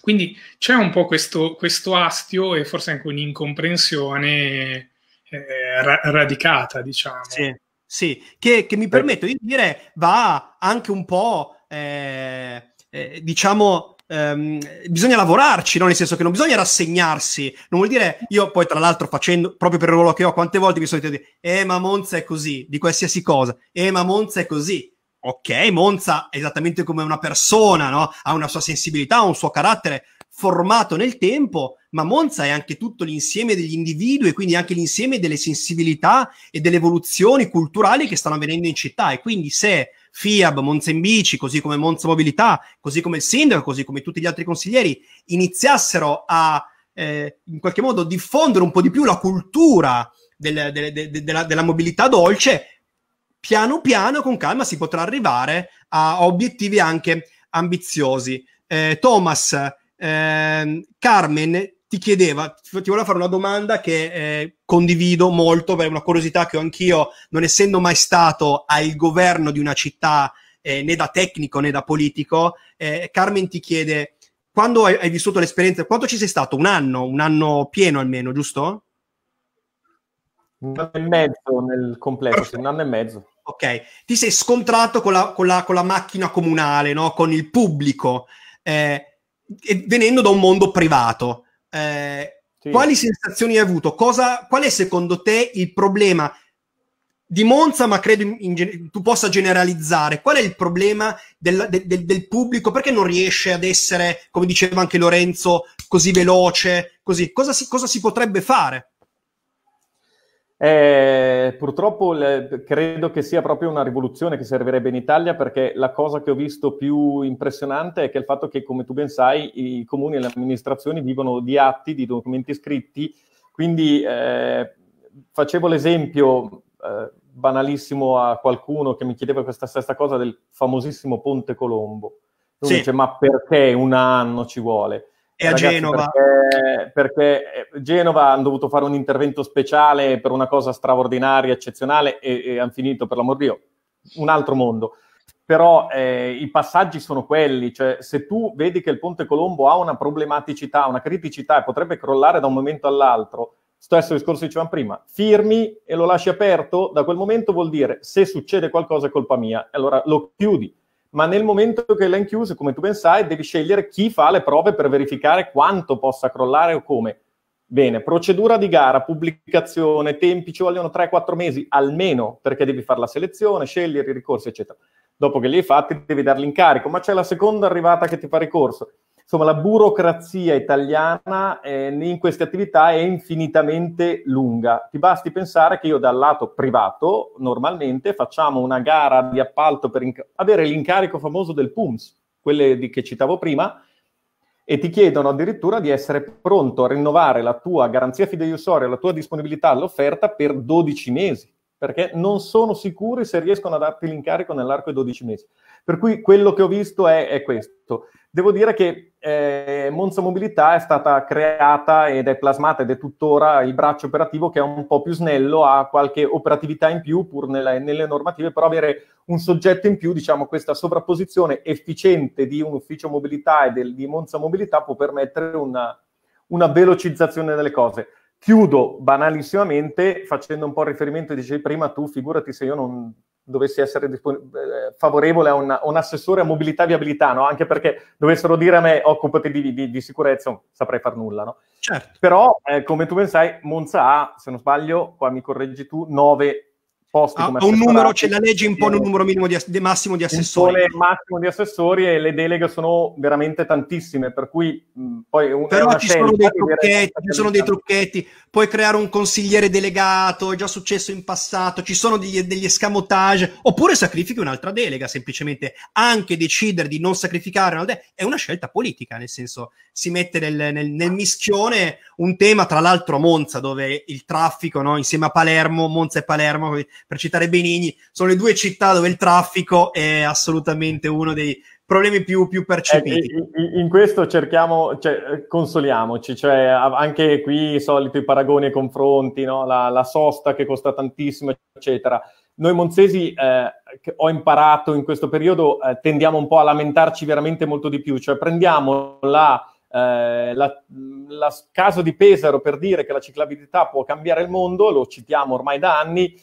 [SPEAKER 3] quindi c'è un po' questo, questo, astio e forse anche un'incomprensione eh, ra- radicata, diciamo. Sì.
[SPEAKER 1] Sì, che, che mi eh. permetto di dire va anche un po', eh, eh, diciamo, Um, bisogna lavorarci, no? nel senso che non bisogna rassegnarsi, non vuol dire io poi tra l'altro facendo proprio per il ruolo che ho, quante volte mi sono detto eh ma Monza è così, di qualsiasi cosa, eh ma Monza è così. Ok, Monza è esattamente come una persona, no? ha una sua sensibilità, un suo carattere, formato nel tempo, ma Monza è anche tutto l'insieme degli individui e quindi anche l'insieme delle sensibilità e delle evoluzioni culturali che stanno avvenendo in città. E quindi se FIAB, Monza in bici, così come Monza Mobilità, così come il sindaco, così come tutti gli altri consiglieri, iniziassero a eh, in qualche modo diffondere un po' di più la cultura del, de, de, de, della, della mobilità dolce, piano piano, con calma, si potrà arrivare a, a obiettivi anche ambiziosi. Eh, Thomas, eh, Carmen ti chiedeva, ti volevo fare una domanda che eh, condivido molto, è una curiosità che ho anch'io, non essendo mai stato al governo di una città eh, né da tecnico né da politico, eh, Carmen ti chiede, quando hai, hai, vissuto l'esperienza, quanto ci sei stato? Un anno, un anno pieno almeno, giusto?
[SPEAKER 2] Un anno e mezzo nel complesso, sì, un anno
[SPEAKER 1] e mezzo. Ok, ti sei scontrato con la, con la, con la macchina comunale, no? con il pubblico. Eh, venendo da un mondo privato, eh, sì. quali sensazioni hai avuto? Cosa, qual è secondo te il problema di Monza, ma credo in, in, tu possa generalizzare, qual è il problema del, del, del, pubblico? Perché non riesce ad essere, come diceva anche Lorenzo, così veloce? Così? Cosa, si, cosa si potrebbe fare?
[SPEAKER 2] Eh, purtroppo le, credo che sia proprio una rivoluzione che servirebbe in Italia perché la cosa che ho visto più impressionante è che il fatto che, come tu ben sai, i comuni e le amministrazioni vivono di atti, di documenti scritti, quindi eh, facevo l'esempio eh, banalissimo a qualcuno che mi chiedeva questa stessa cosa del famosissimo Ponte Colombo. Lui sì. dice ma perché un anno ci vuole? e eh, eh, a Ragazzi, Genova. Perché, perché, eh, Genova hanno dovuto fare un intervento speciale per una cosa straordinaria, eccezionale e, e hanno finito, per l'amor di Dio, un altro mondo. Però eh, i passaggi sono quelli, cioè se tu vedi che il Ponte Colombo ha una problematicità, una criticità e potrebbe crollare da un momento all'altro, stesso discorso che dicevamo prima, firmi e lo lasci aperto, da quel momento vuol dire se succede qualcosa è colpa mia, allora lo chiudi ma nel momento che l'hai chiuso, come tu ben devi scegliere chi fa le prove per verificare quanto possa crollare o come. Bene, procedura di gara, pubblicazione, tempi, ci vogliono 3-4 mesi almeno perché devi fare la selezione, scegliere i ricorsi, eccetera. Dopo che li hai fatti devi dargli incarico, ma c'è la seconda arrivata che ti fa ricorso insomma la burocrazia italiana eh, in queste attività è infinitamente lunga. Ti basti pensare che io dal lato privato normalmente facciamo una gara di appalto per inc- avere l'incarico famoso del PUMS, quelle di- che citavo prima, e ti chiedono addirittura di essere pronto a rinnovare la tua garanzia fideiussoria, la tua disponibilità all'offerta per 12 mesi, perché non sono sicuri se riescono a darti l'incarico nell'arco di 12 mesi. Per cui quello che ho visto è, è questo. Devo dire che eh, Monza Mobilità è stata creata ed è plasmata ed è tuttora il braccio operativo che è un po' più snello, ha qualche operatività in più pur nella, nelle normative, però avere un soggetto in più, diciamo, questa sovrapposizione efficiente di un ufficio mobilità e del, di Monza Mobilità può permettere una, una velocizzazione delle cose. Chiudo banalissimamente facendo un po' riferimento, dicevi prima tu, figurati se io non dovessi essere dispon- eh, favorevole a, una, un assessore a mobilità e viabilità, no? anche perché dovessero dire a me occupati oh, di, di, di sicurezza, non saprei far nulla. No? Certo. Però, eh, come tu ben sai, Monza ha, se non sbaglio, qua mi correggi tu, nove posti ah, come un numero, c'è cioè la legge impone un numero minimo di, massimo di assessori. massimo di assessori e le deleghe sono veramente tantissime, per cui mh, poi un, Però ci sono, dei trucchetti, ci sono dei
[SPEAKER 1] trucchetti, puoi creare un consigliere delegato, è già successo in passato, ci sono degli, degli escamotage, oppure sacrifichi un'altra delega semplicemente, anche decidere di non sacrificare una delega è una scelta politica, nel senso si mette nel, nel, nel mischione un tema, tra l'altro Monza, dove il traffico, no? insieme a Palermo, Monza e Palermo, per citare Benigni, sono le due città dove il traffico è assolutamente uno dei problemi più, più
[SPEAKER 2] percepiti. Eh, in questo cerchiamo, cioè, consoliamoci, cioè, anche qui i soliti paragoni e confronti, no? la, la, sosta che costa tantissimo, eccetera. Noi monzesi, eh, ho imparato in questo periodo, eh, tendiamo un po' a lamentarci veramente molto di più, cioè prendiamo la... Eh, la, la, caso di Pesaro per dire che la ciclabilità può cambiare il mondo, lo citiamo ormai da anni,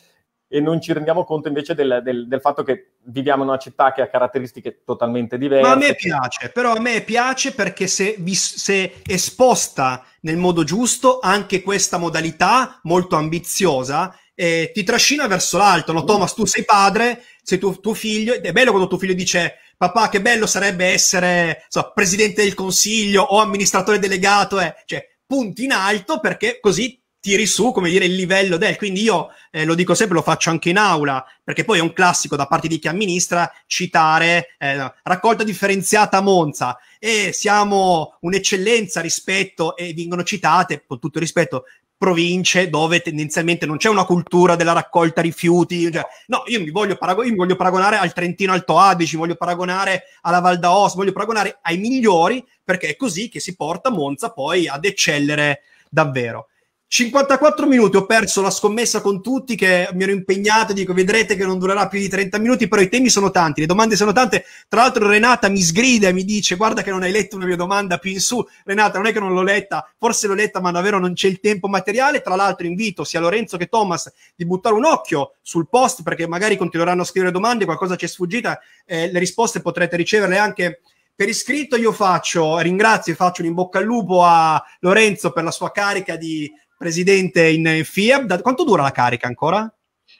[SPEAKER 2] e non ci rendiamo conto invece del, del, del, fatto che viviamo in una città che ha caratteristiche totalmente diverse. Ma a me
[SPEAKER 1] piace, però a me piace perché se, se esposta nel modo giusto anche questa modalità molto ambiziosa eh, ti trascina verso l'alto. No, Thomas, tu sei padre, sei tu, tuo figlio, ed è bello quando tuo figlio dice papà che bello sarebbe essere so, presidente del consiglio o amministratore delegato, eh. cioè punti in alto perché così tiri su, come dire, il livello del. Quindi io eh, lo dico sempre, lo faccio anche in aula, perché poi è un classico da parte di chi amministra citare eh, raccolta differenziata a Monza e siamo un'eccellenza rispetto e vengono citate, con tutto rispetto, province dove tendenzialmente non c'è una cultura della raccolta rifiuti. Cioè, no, io mi, parago- io mi, voglio paragonare al Trentino Alto Adige, voglio paragonare alla Val d'Aosta, voglio paragonare ai migliori perché è così che si porta Monza poi ad eccellere davvero. 54 minuti, ho perso la scommessa con tutti che mi ero impegnato, dico vedrete che non durerà più di 30 minuti, però i temi sono tanti, le domande sono tante, tra l'altro Renata mi sgrida e mi dice guarda che non hai letto una mia domanda più in su, Renata non è che non l'ho letta, forse l'ho letta ma davvero non c'è il tempo materiale, tra l'altro invito sia Lorenzo che Thomas di buttare un occhio sul post perché magari continueranno a scrivere domande, qualcosa ci è sfuggita, eh, le risposte potrete riceverle anche per iscritto io faccio, ringrazio e faccio un in bocca al lupo a Lorenzo per la sua carica di presidente in FIAB. Da, quanto dura la carica ancora?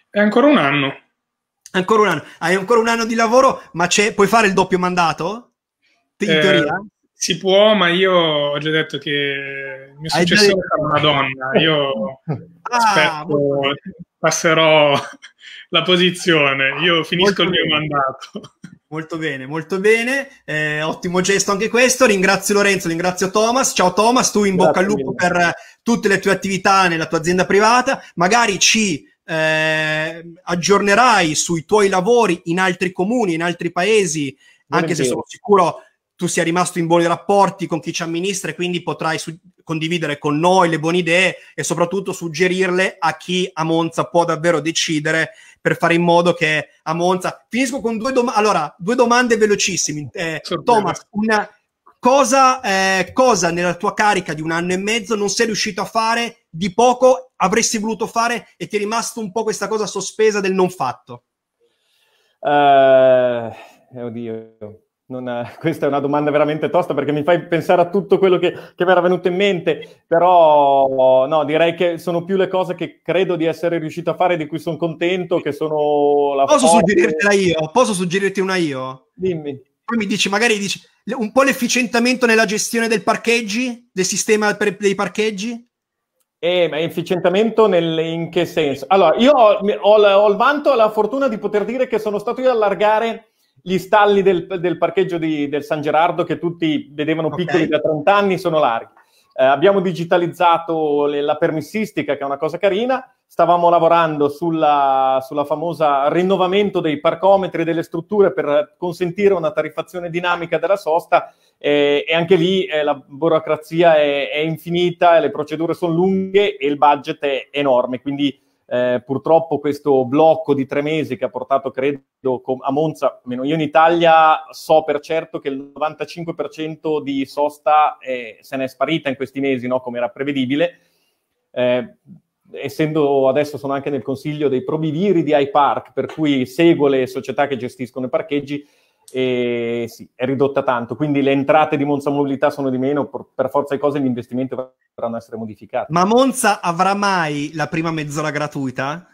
[SPEAKER 1] È ancora un anno. Ancora un anno. Hai ancora un anno di lavoro, ma puoi fare il doppio mandato? In eh, teoria?
[SPEAKER 3] Si può, ma io ho già detto che il mio Hai successore sarà una donna. Io ah, passerò la
[SPEAKER 1] posizione. Io finisco molto il mio bene. mandato. Molto bene, molto bene. Eh, ottimo gesto anche questo. Ringrazio Lorenzo, ringrazio Thomas. Ciao Thomas, tu in Grazie bocca al lupo per tutte le tue attività nella tua azienda privata, magari ci eh, aggiornerai sui tuoi lavori in altri comuni, in altri paesi, Buon anche se sono sicuro tu sia rimasto in buoni rapporti con chi ci amministra e quindi potrai su- condividere con noi le buone idee e soprattutto suggerirle a chi a Monza può davvero decidere per fare in modo che a Monza... Finisco con due domande. Allora, due domande velocissime. Eh, certo. Thomas, una Cosa, eh, cosa nella tua carica di un anno e mezzo non sei riuscito a fare di poco, avresti voluto fare e ti è rimasto un po' questa cosa sospesa del non fatto?
[SPEAKER 2] Uh, oddio, non, questa è una domanda veramente tosta perché mi fai pensare a tutto quello che, che mi era venuto in mente, però no, direi che sono più le cose che credo di essere riuscito a fare, di cui sono contento, che sono la Posso forte... suggerirtela
[SPEAKER 1] io? Posso suggerirti una io? Dimmi poi mi dici, magari dici, un po' l'efficientamento nella gestione del parcheggi, del sistema per, dei parcheggi?
[SPEAKER 2] Eh, ma efficientamento nel, in che senso? Allora, io ho, ho, ho il vanto e la fortuna di poter dire che sono stato io ad allargare gli stalli del, del parcheggio di, del San Gerardo che tutti vedevano okay. piccoli da 30 anni, sono larghi. Eh, abbiamo digitalizzato le, la permissistica, che è una cosa carina. Stavamo lavorando sulla, sulla famosa rinnovamento dei parcometri e delle strutture per consentire una tariffazione dinamica della sosta eh, e anche lì eh, la burocrazia è, è infinita, le procedure sono lunghe e il budget è enorme, quindi eh, purtroppo questo blocco di tre mesi che ha portato, credo, a Monza, meno io in Italia so per certo che il 95% di sosta eh, se n'è sparita in questi mesi, no? come era prevedibile. Eh, essendo adesso sono anche nel consiglio dei probiviri di iPark, per cui seguo le società che gestiscono i parcheggi, e sì, è ridotta tanto, quindi le entrate di Monza Mobilità sono di meno, per, forza di cose gli investimenti dovranno essere modificati. Ma
[SPEAKER 1] Monza avrà mai la prima mezz'ora gratuita?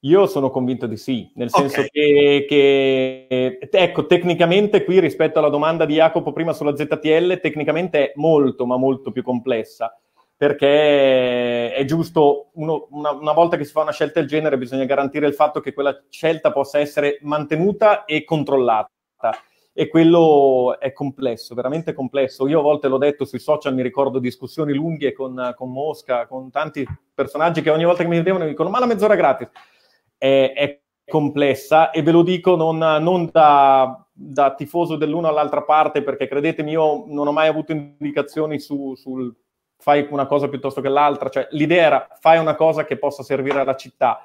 [SPEAKER 2] Io sono convinto di sì, nel okay. senso che, che, eh, ecco, tecnicamente qui rispetto alla domanda di Jacopo prima sulla ZTL, tecnicamente è molto, ma molto più complessa, perché è giusto, uno, una, una, volta che si fa una scelta del genere, bisogna garantire il fatto che quella scelta possa essere mantenuta e controllata fatta e quello è complesso, veramente complesso. Io a volte l'ho detto sui social, mi ricordo discussioni lunghe con, con Mosca, con tanti personaggi che ogni volta che mi vedevano mi dicono ma la mezz'ora gratis è, è complessa e ve lo dico non, non da, da, tifoso dell'uno all'altra parte perché credetemi io non ho mai avuto indicazioni su, sul fai una cosa piuttosto che l'altra, cioè l'idea era fai una cosa che possa servire alla città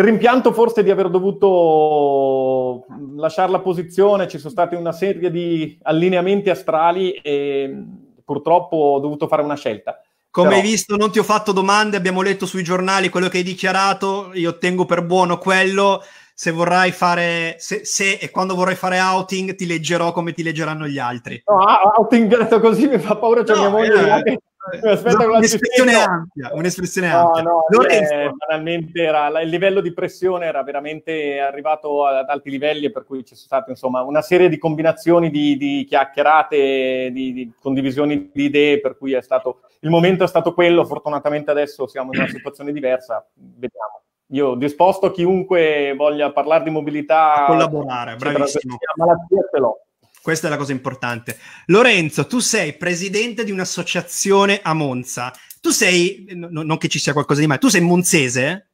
[SPEAKER 2] Rimpianto forse di aver dovuto lasciare la posizione, ci sono stati una serie di allineamenti astrali e mm, purtroppo ho dovuto fare una scelta. Come Però... hai visto, non
[SPEAKER 1] ti ho fatto domande, abbiamo letto sui giornali quello che hai dichiarato, io tengo per buono quello. Se vorrai fare, se, se e quando vorrai fare outing, ti leggerò come ti leggeranno gli
[SPEAKER 2] altri. No, outing detto così mi fa paura, cioè no, mia moglie. Eh, eh, eh, aspetta, no, un'espressione ampia, un'espressione no, ampia. No, eh, banalmente era, il livello di pressione era veramente arrivato ad alti livelli per cui ci sono state insomma una serie di combinazioni di, di chiacchierate, di, di, condivisioni di idee per cui è stato, il momento è stato quello, fortunatamente adesso siamo in una situazione diversa, vediamo. Io disposto a chiunque voglia parlare di mobilità, a collaborare, bravissimo.
[SPEAKER 1] Malattia ce l'ho. Questa è la cosa importante. Lorenzo, tu sei presidente di un'associazione a Monza. Tu sei, no, non che ci sia qualcosa di male, tu sei monzese?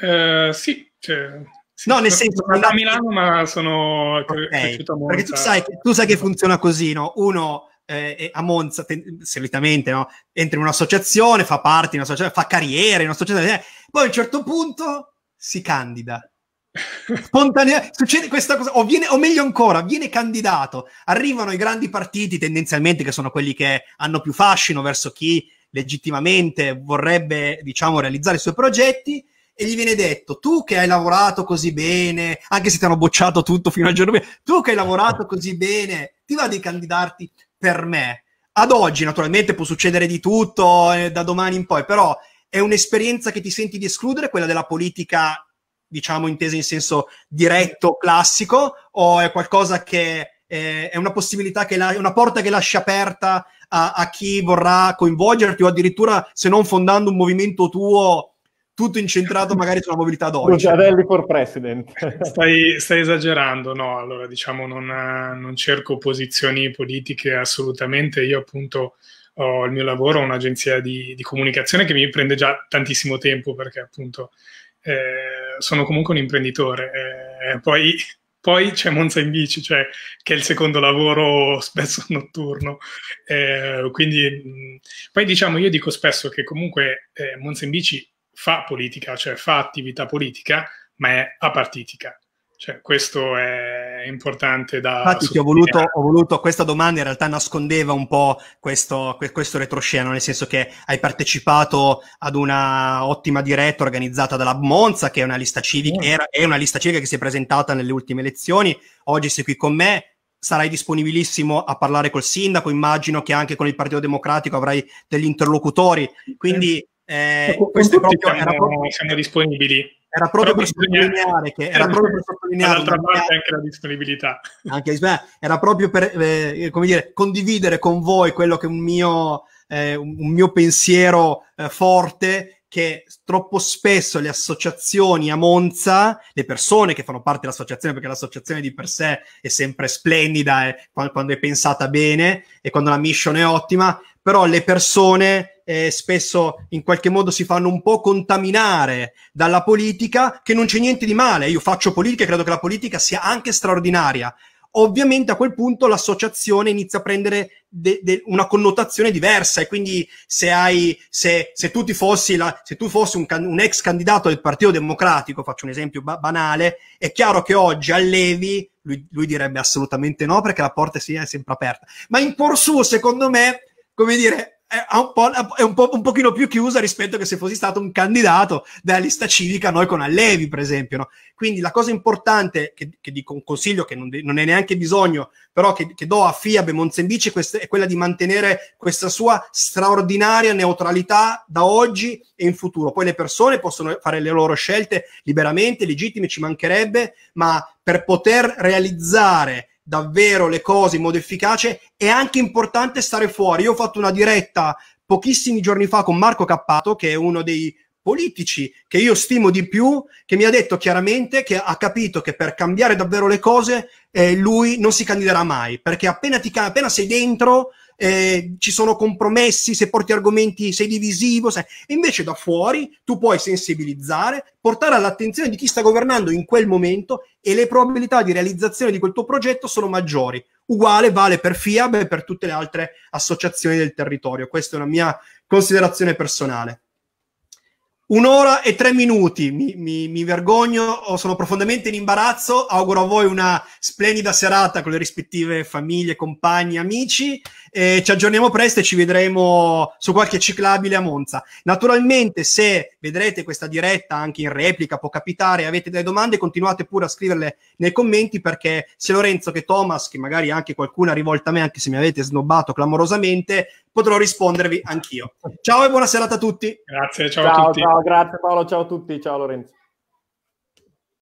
[SPEAKER 3] Eh, sì, cioè,
[SPEAKER 1] sì, no, nel senso, sono da Milano, ma sono okay. cresciuto a Monza. Perché tu sai, tu sai che funziona così, no? Uno eh, a Monza, te, solitamente, no? Entra in un'associazione, fa parte di un'associazione, fa carriera in un'associazione, eh, poi a un certo punto si candida. Spontanea, succede questa cosa, o, viene, o, meglio ancora, viene candidato, arrivano i grandi partiti tendenzialmente che sono quelli che hanno più fascino verso chi legittimamente vorrebbe, diciamo, realizzare i suoi progetti e gli viene detto, tu che hai lavorato così bene, anche se ti hanno bocciato tutto fino al giorno tu che hai lavorato così bene, ti va di candidarti per me? Ad oggi naturalmente può succedere di tutto eh, da domani in poi, però è un'esperienza che ti senti di escludere, quella della politica diciamo intesa in senso diretto, classico, o è qualcosa che eh, è una possibilità, che la, è una porta che lasci aperta a, a, chi vorrà coinvolgerti o addirittura se non fondando un movimento tuo tutto incentrato magari sulla mobilità ad oggi. Luciadelli for president.
[SPEAKER 3] Stai, stai, esagerando, no, allora diciamo non, non cerco posizioni politiche assolutamente, io appunto ho il mio lavoro, un'agenzia di, di comunicazione che mi prende già tantissimo tempo perché appunto eh, sono comunque un imprenditore. Eh, poi, poi, c'è Monza in bici, cioè, che è il secondo lavoro spesso notturno. Eh, quindi, poi diciamo, io dico spesso che comunque eh, Monza in bici fa politica, cioè fa attività politica, ma è apartitica. Cioè, questo è, è importante da... Infatti ti ho voluto, ho
[SPEAKER 1] voluto, questa domanda in realtà nascondeva un po' questo, questo retroscena, nel senso che hai partecipato ad una ottima diretta organizzata dalla Monza, che è una lista civica, era, è una lista civica che si è presentata nelle ultime elezioni, oggi sei qui con me, sarai disponibilissimo a parlare col sindaco, immagino che anche con il Partito Democratico avrai degli interlocutori, quindi... Eh, questo è proprio, siamo, proprio... siamo disponibili era proprio per sottolineare che era proprio per sottolineare d'altra parte anche la disponibilità anche, era proprio per eh, come dire condividere con voi quello che è un mio eh, un mio pensiero eh, forte che troppo spesso le associazioni a Monza, le persone che fanno parte dell'associazione, perché l'associazione di per sé è sempre splendida eh, quando è pensata bene e quando la mission è ottima, però le persone eh, spesso in qualche modo si fanno un po' contaminare dalla politica, che non c'è niente di male. Io faccio politica e credo che la politica sia anche straordinaria. Ovviamente a quel punto l'associazione inizia a prendere de- de- una connotazione diversa e quindi se, hai, se, se tu, fossi, la, se tu fossi un, can- un, ex candidato del Partito Democratico, faccio un esempio ba- banale, è chiaro che oggi allevi, lui, lui direbbe assolutamente no perché la porta si è sempre aperta, ma in cuor suo secondo me, come dire, è un, po', è un, po', un pochino più chiusa rispetto che se fossi stato un candidato della lista civica noi con Allevi per esempio no? quindi la cosa importante che, che dico un consiglio che non, non è neanche bisogno però che, che do a Fiab e Monzenbici è quella di mantenere questa sua straordinaria neutralità da oggi e in futuro poi le persone possono fare le loro scelte liberamente, legittime, ci mancherebbe ma per poter realizzare davvero le cose in modo efficace, è anche importante stare fuori. Io ho fatto una diretta pochissimi giorni fa con Marco Cappato, che è uno dei politici che io stimo di più, che mi ha detto chiaramente che ha capito che per cambiare davvero le cose eh, lui non si candiderà mai, perché appena, ti, appena sei dentro eh, ci sono compromessi, se porti argomenti sei divisivo, sei... invece da fuori tu puoi sensibilizzare, portare all'attenzione di chi sta governando in quel momento e le probabilità di realizzazione di quel tuo progetto sono maggiori. Uguale vale per FIAB e per tutte le altre associazioni del territorio. Questa è una mia considerazione personale. Un'ora e tre minuti, mi, mi, mi vergogno, oh, sono profondamente in imbarazzo, auguro a voi una splendida serata con le rispettive famiglie, compagni, amici, e ci aggiorniamo presto e ci vedremo su qualche ciclabile a Monza. Naturalmente se vedrete questa diretta anche in replica, può capitare, avete delle domande, continuate pure a scriverle nei commenti perché sia Lorenzo che Thomas, che magari anche qualcuno ha rivolto a me, anche se mi avete snobbato clamorosamente, potrò rispondervi anch'io. Ciao e buona serata a tutti. Grazie, ciao, ciao a tutti. Ciao, grazie Paolo, ciao a tutti, ciao Lorenzo.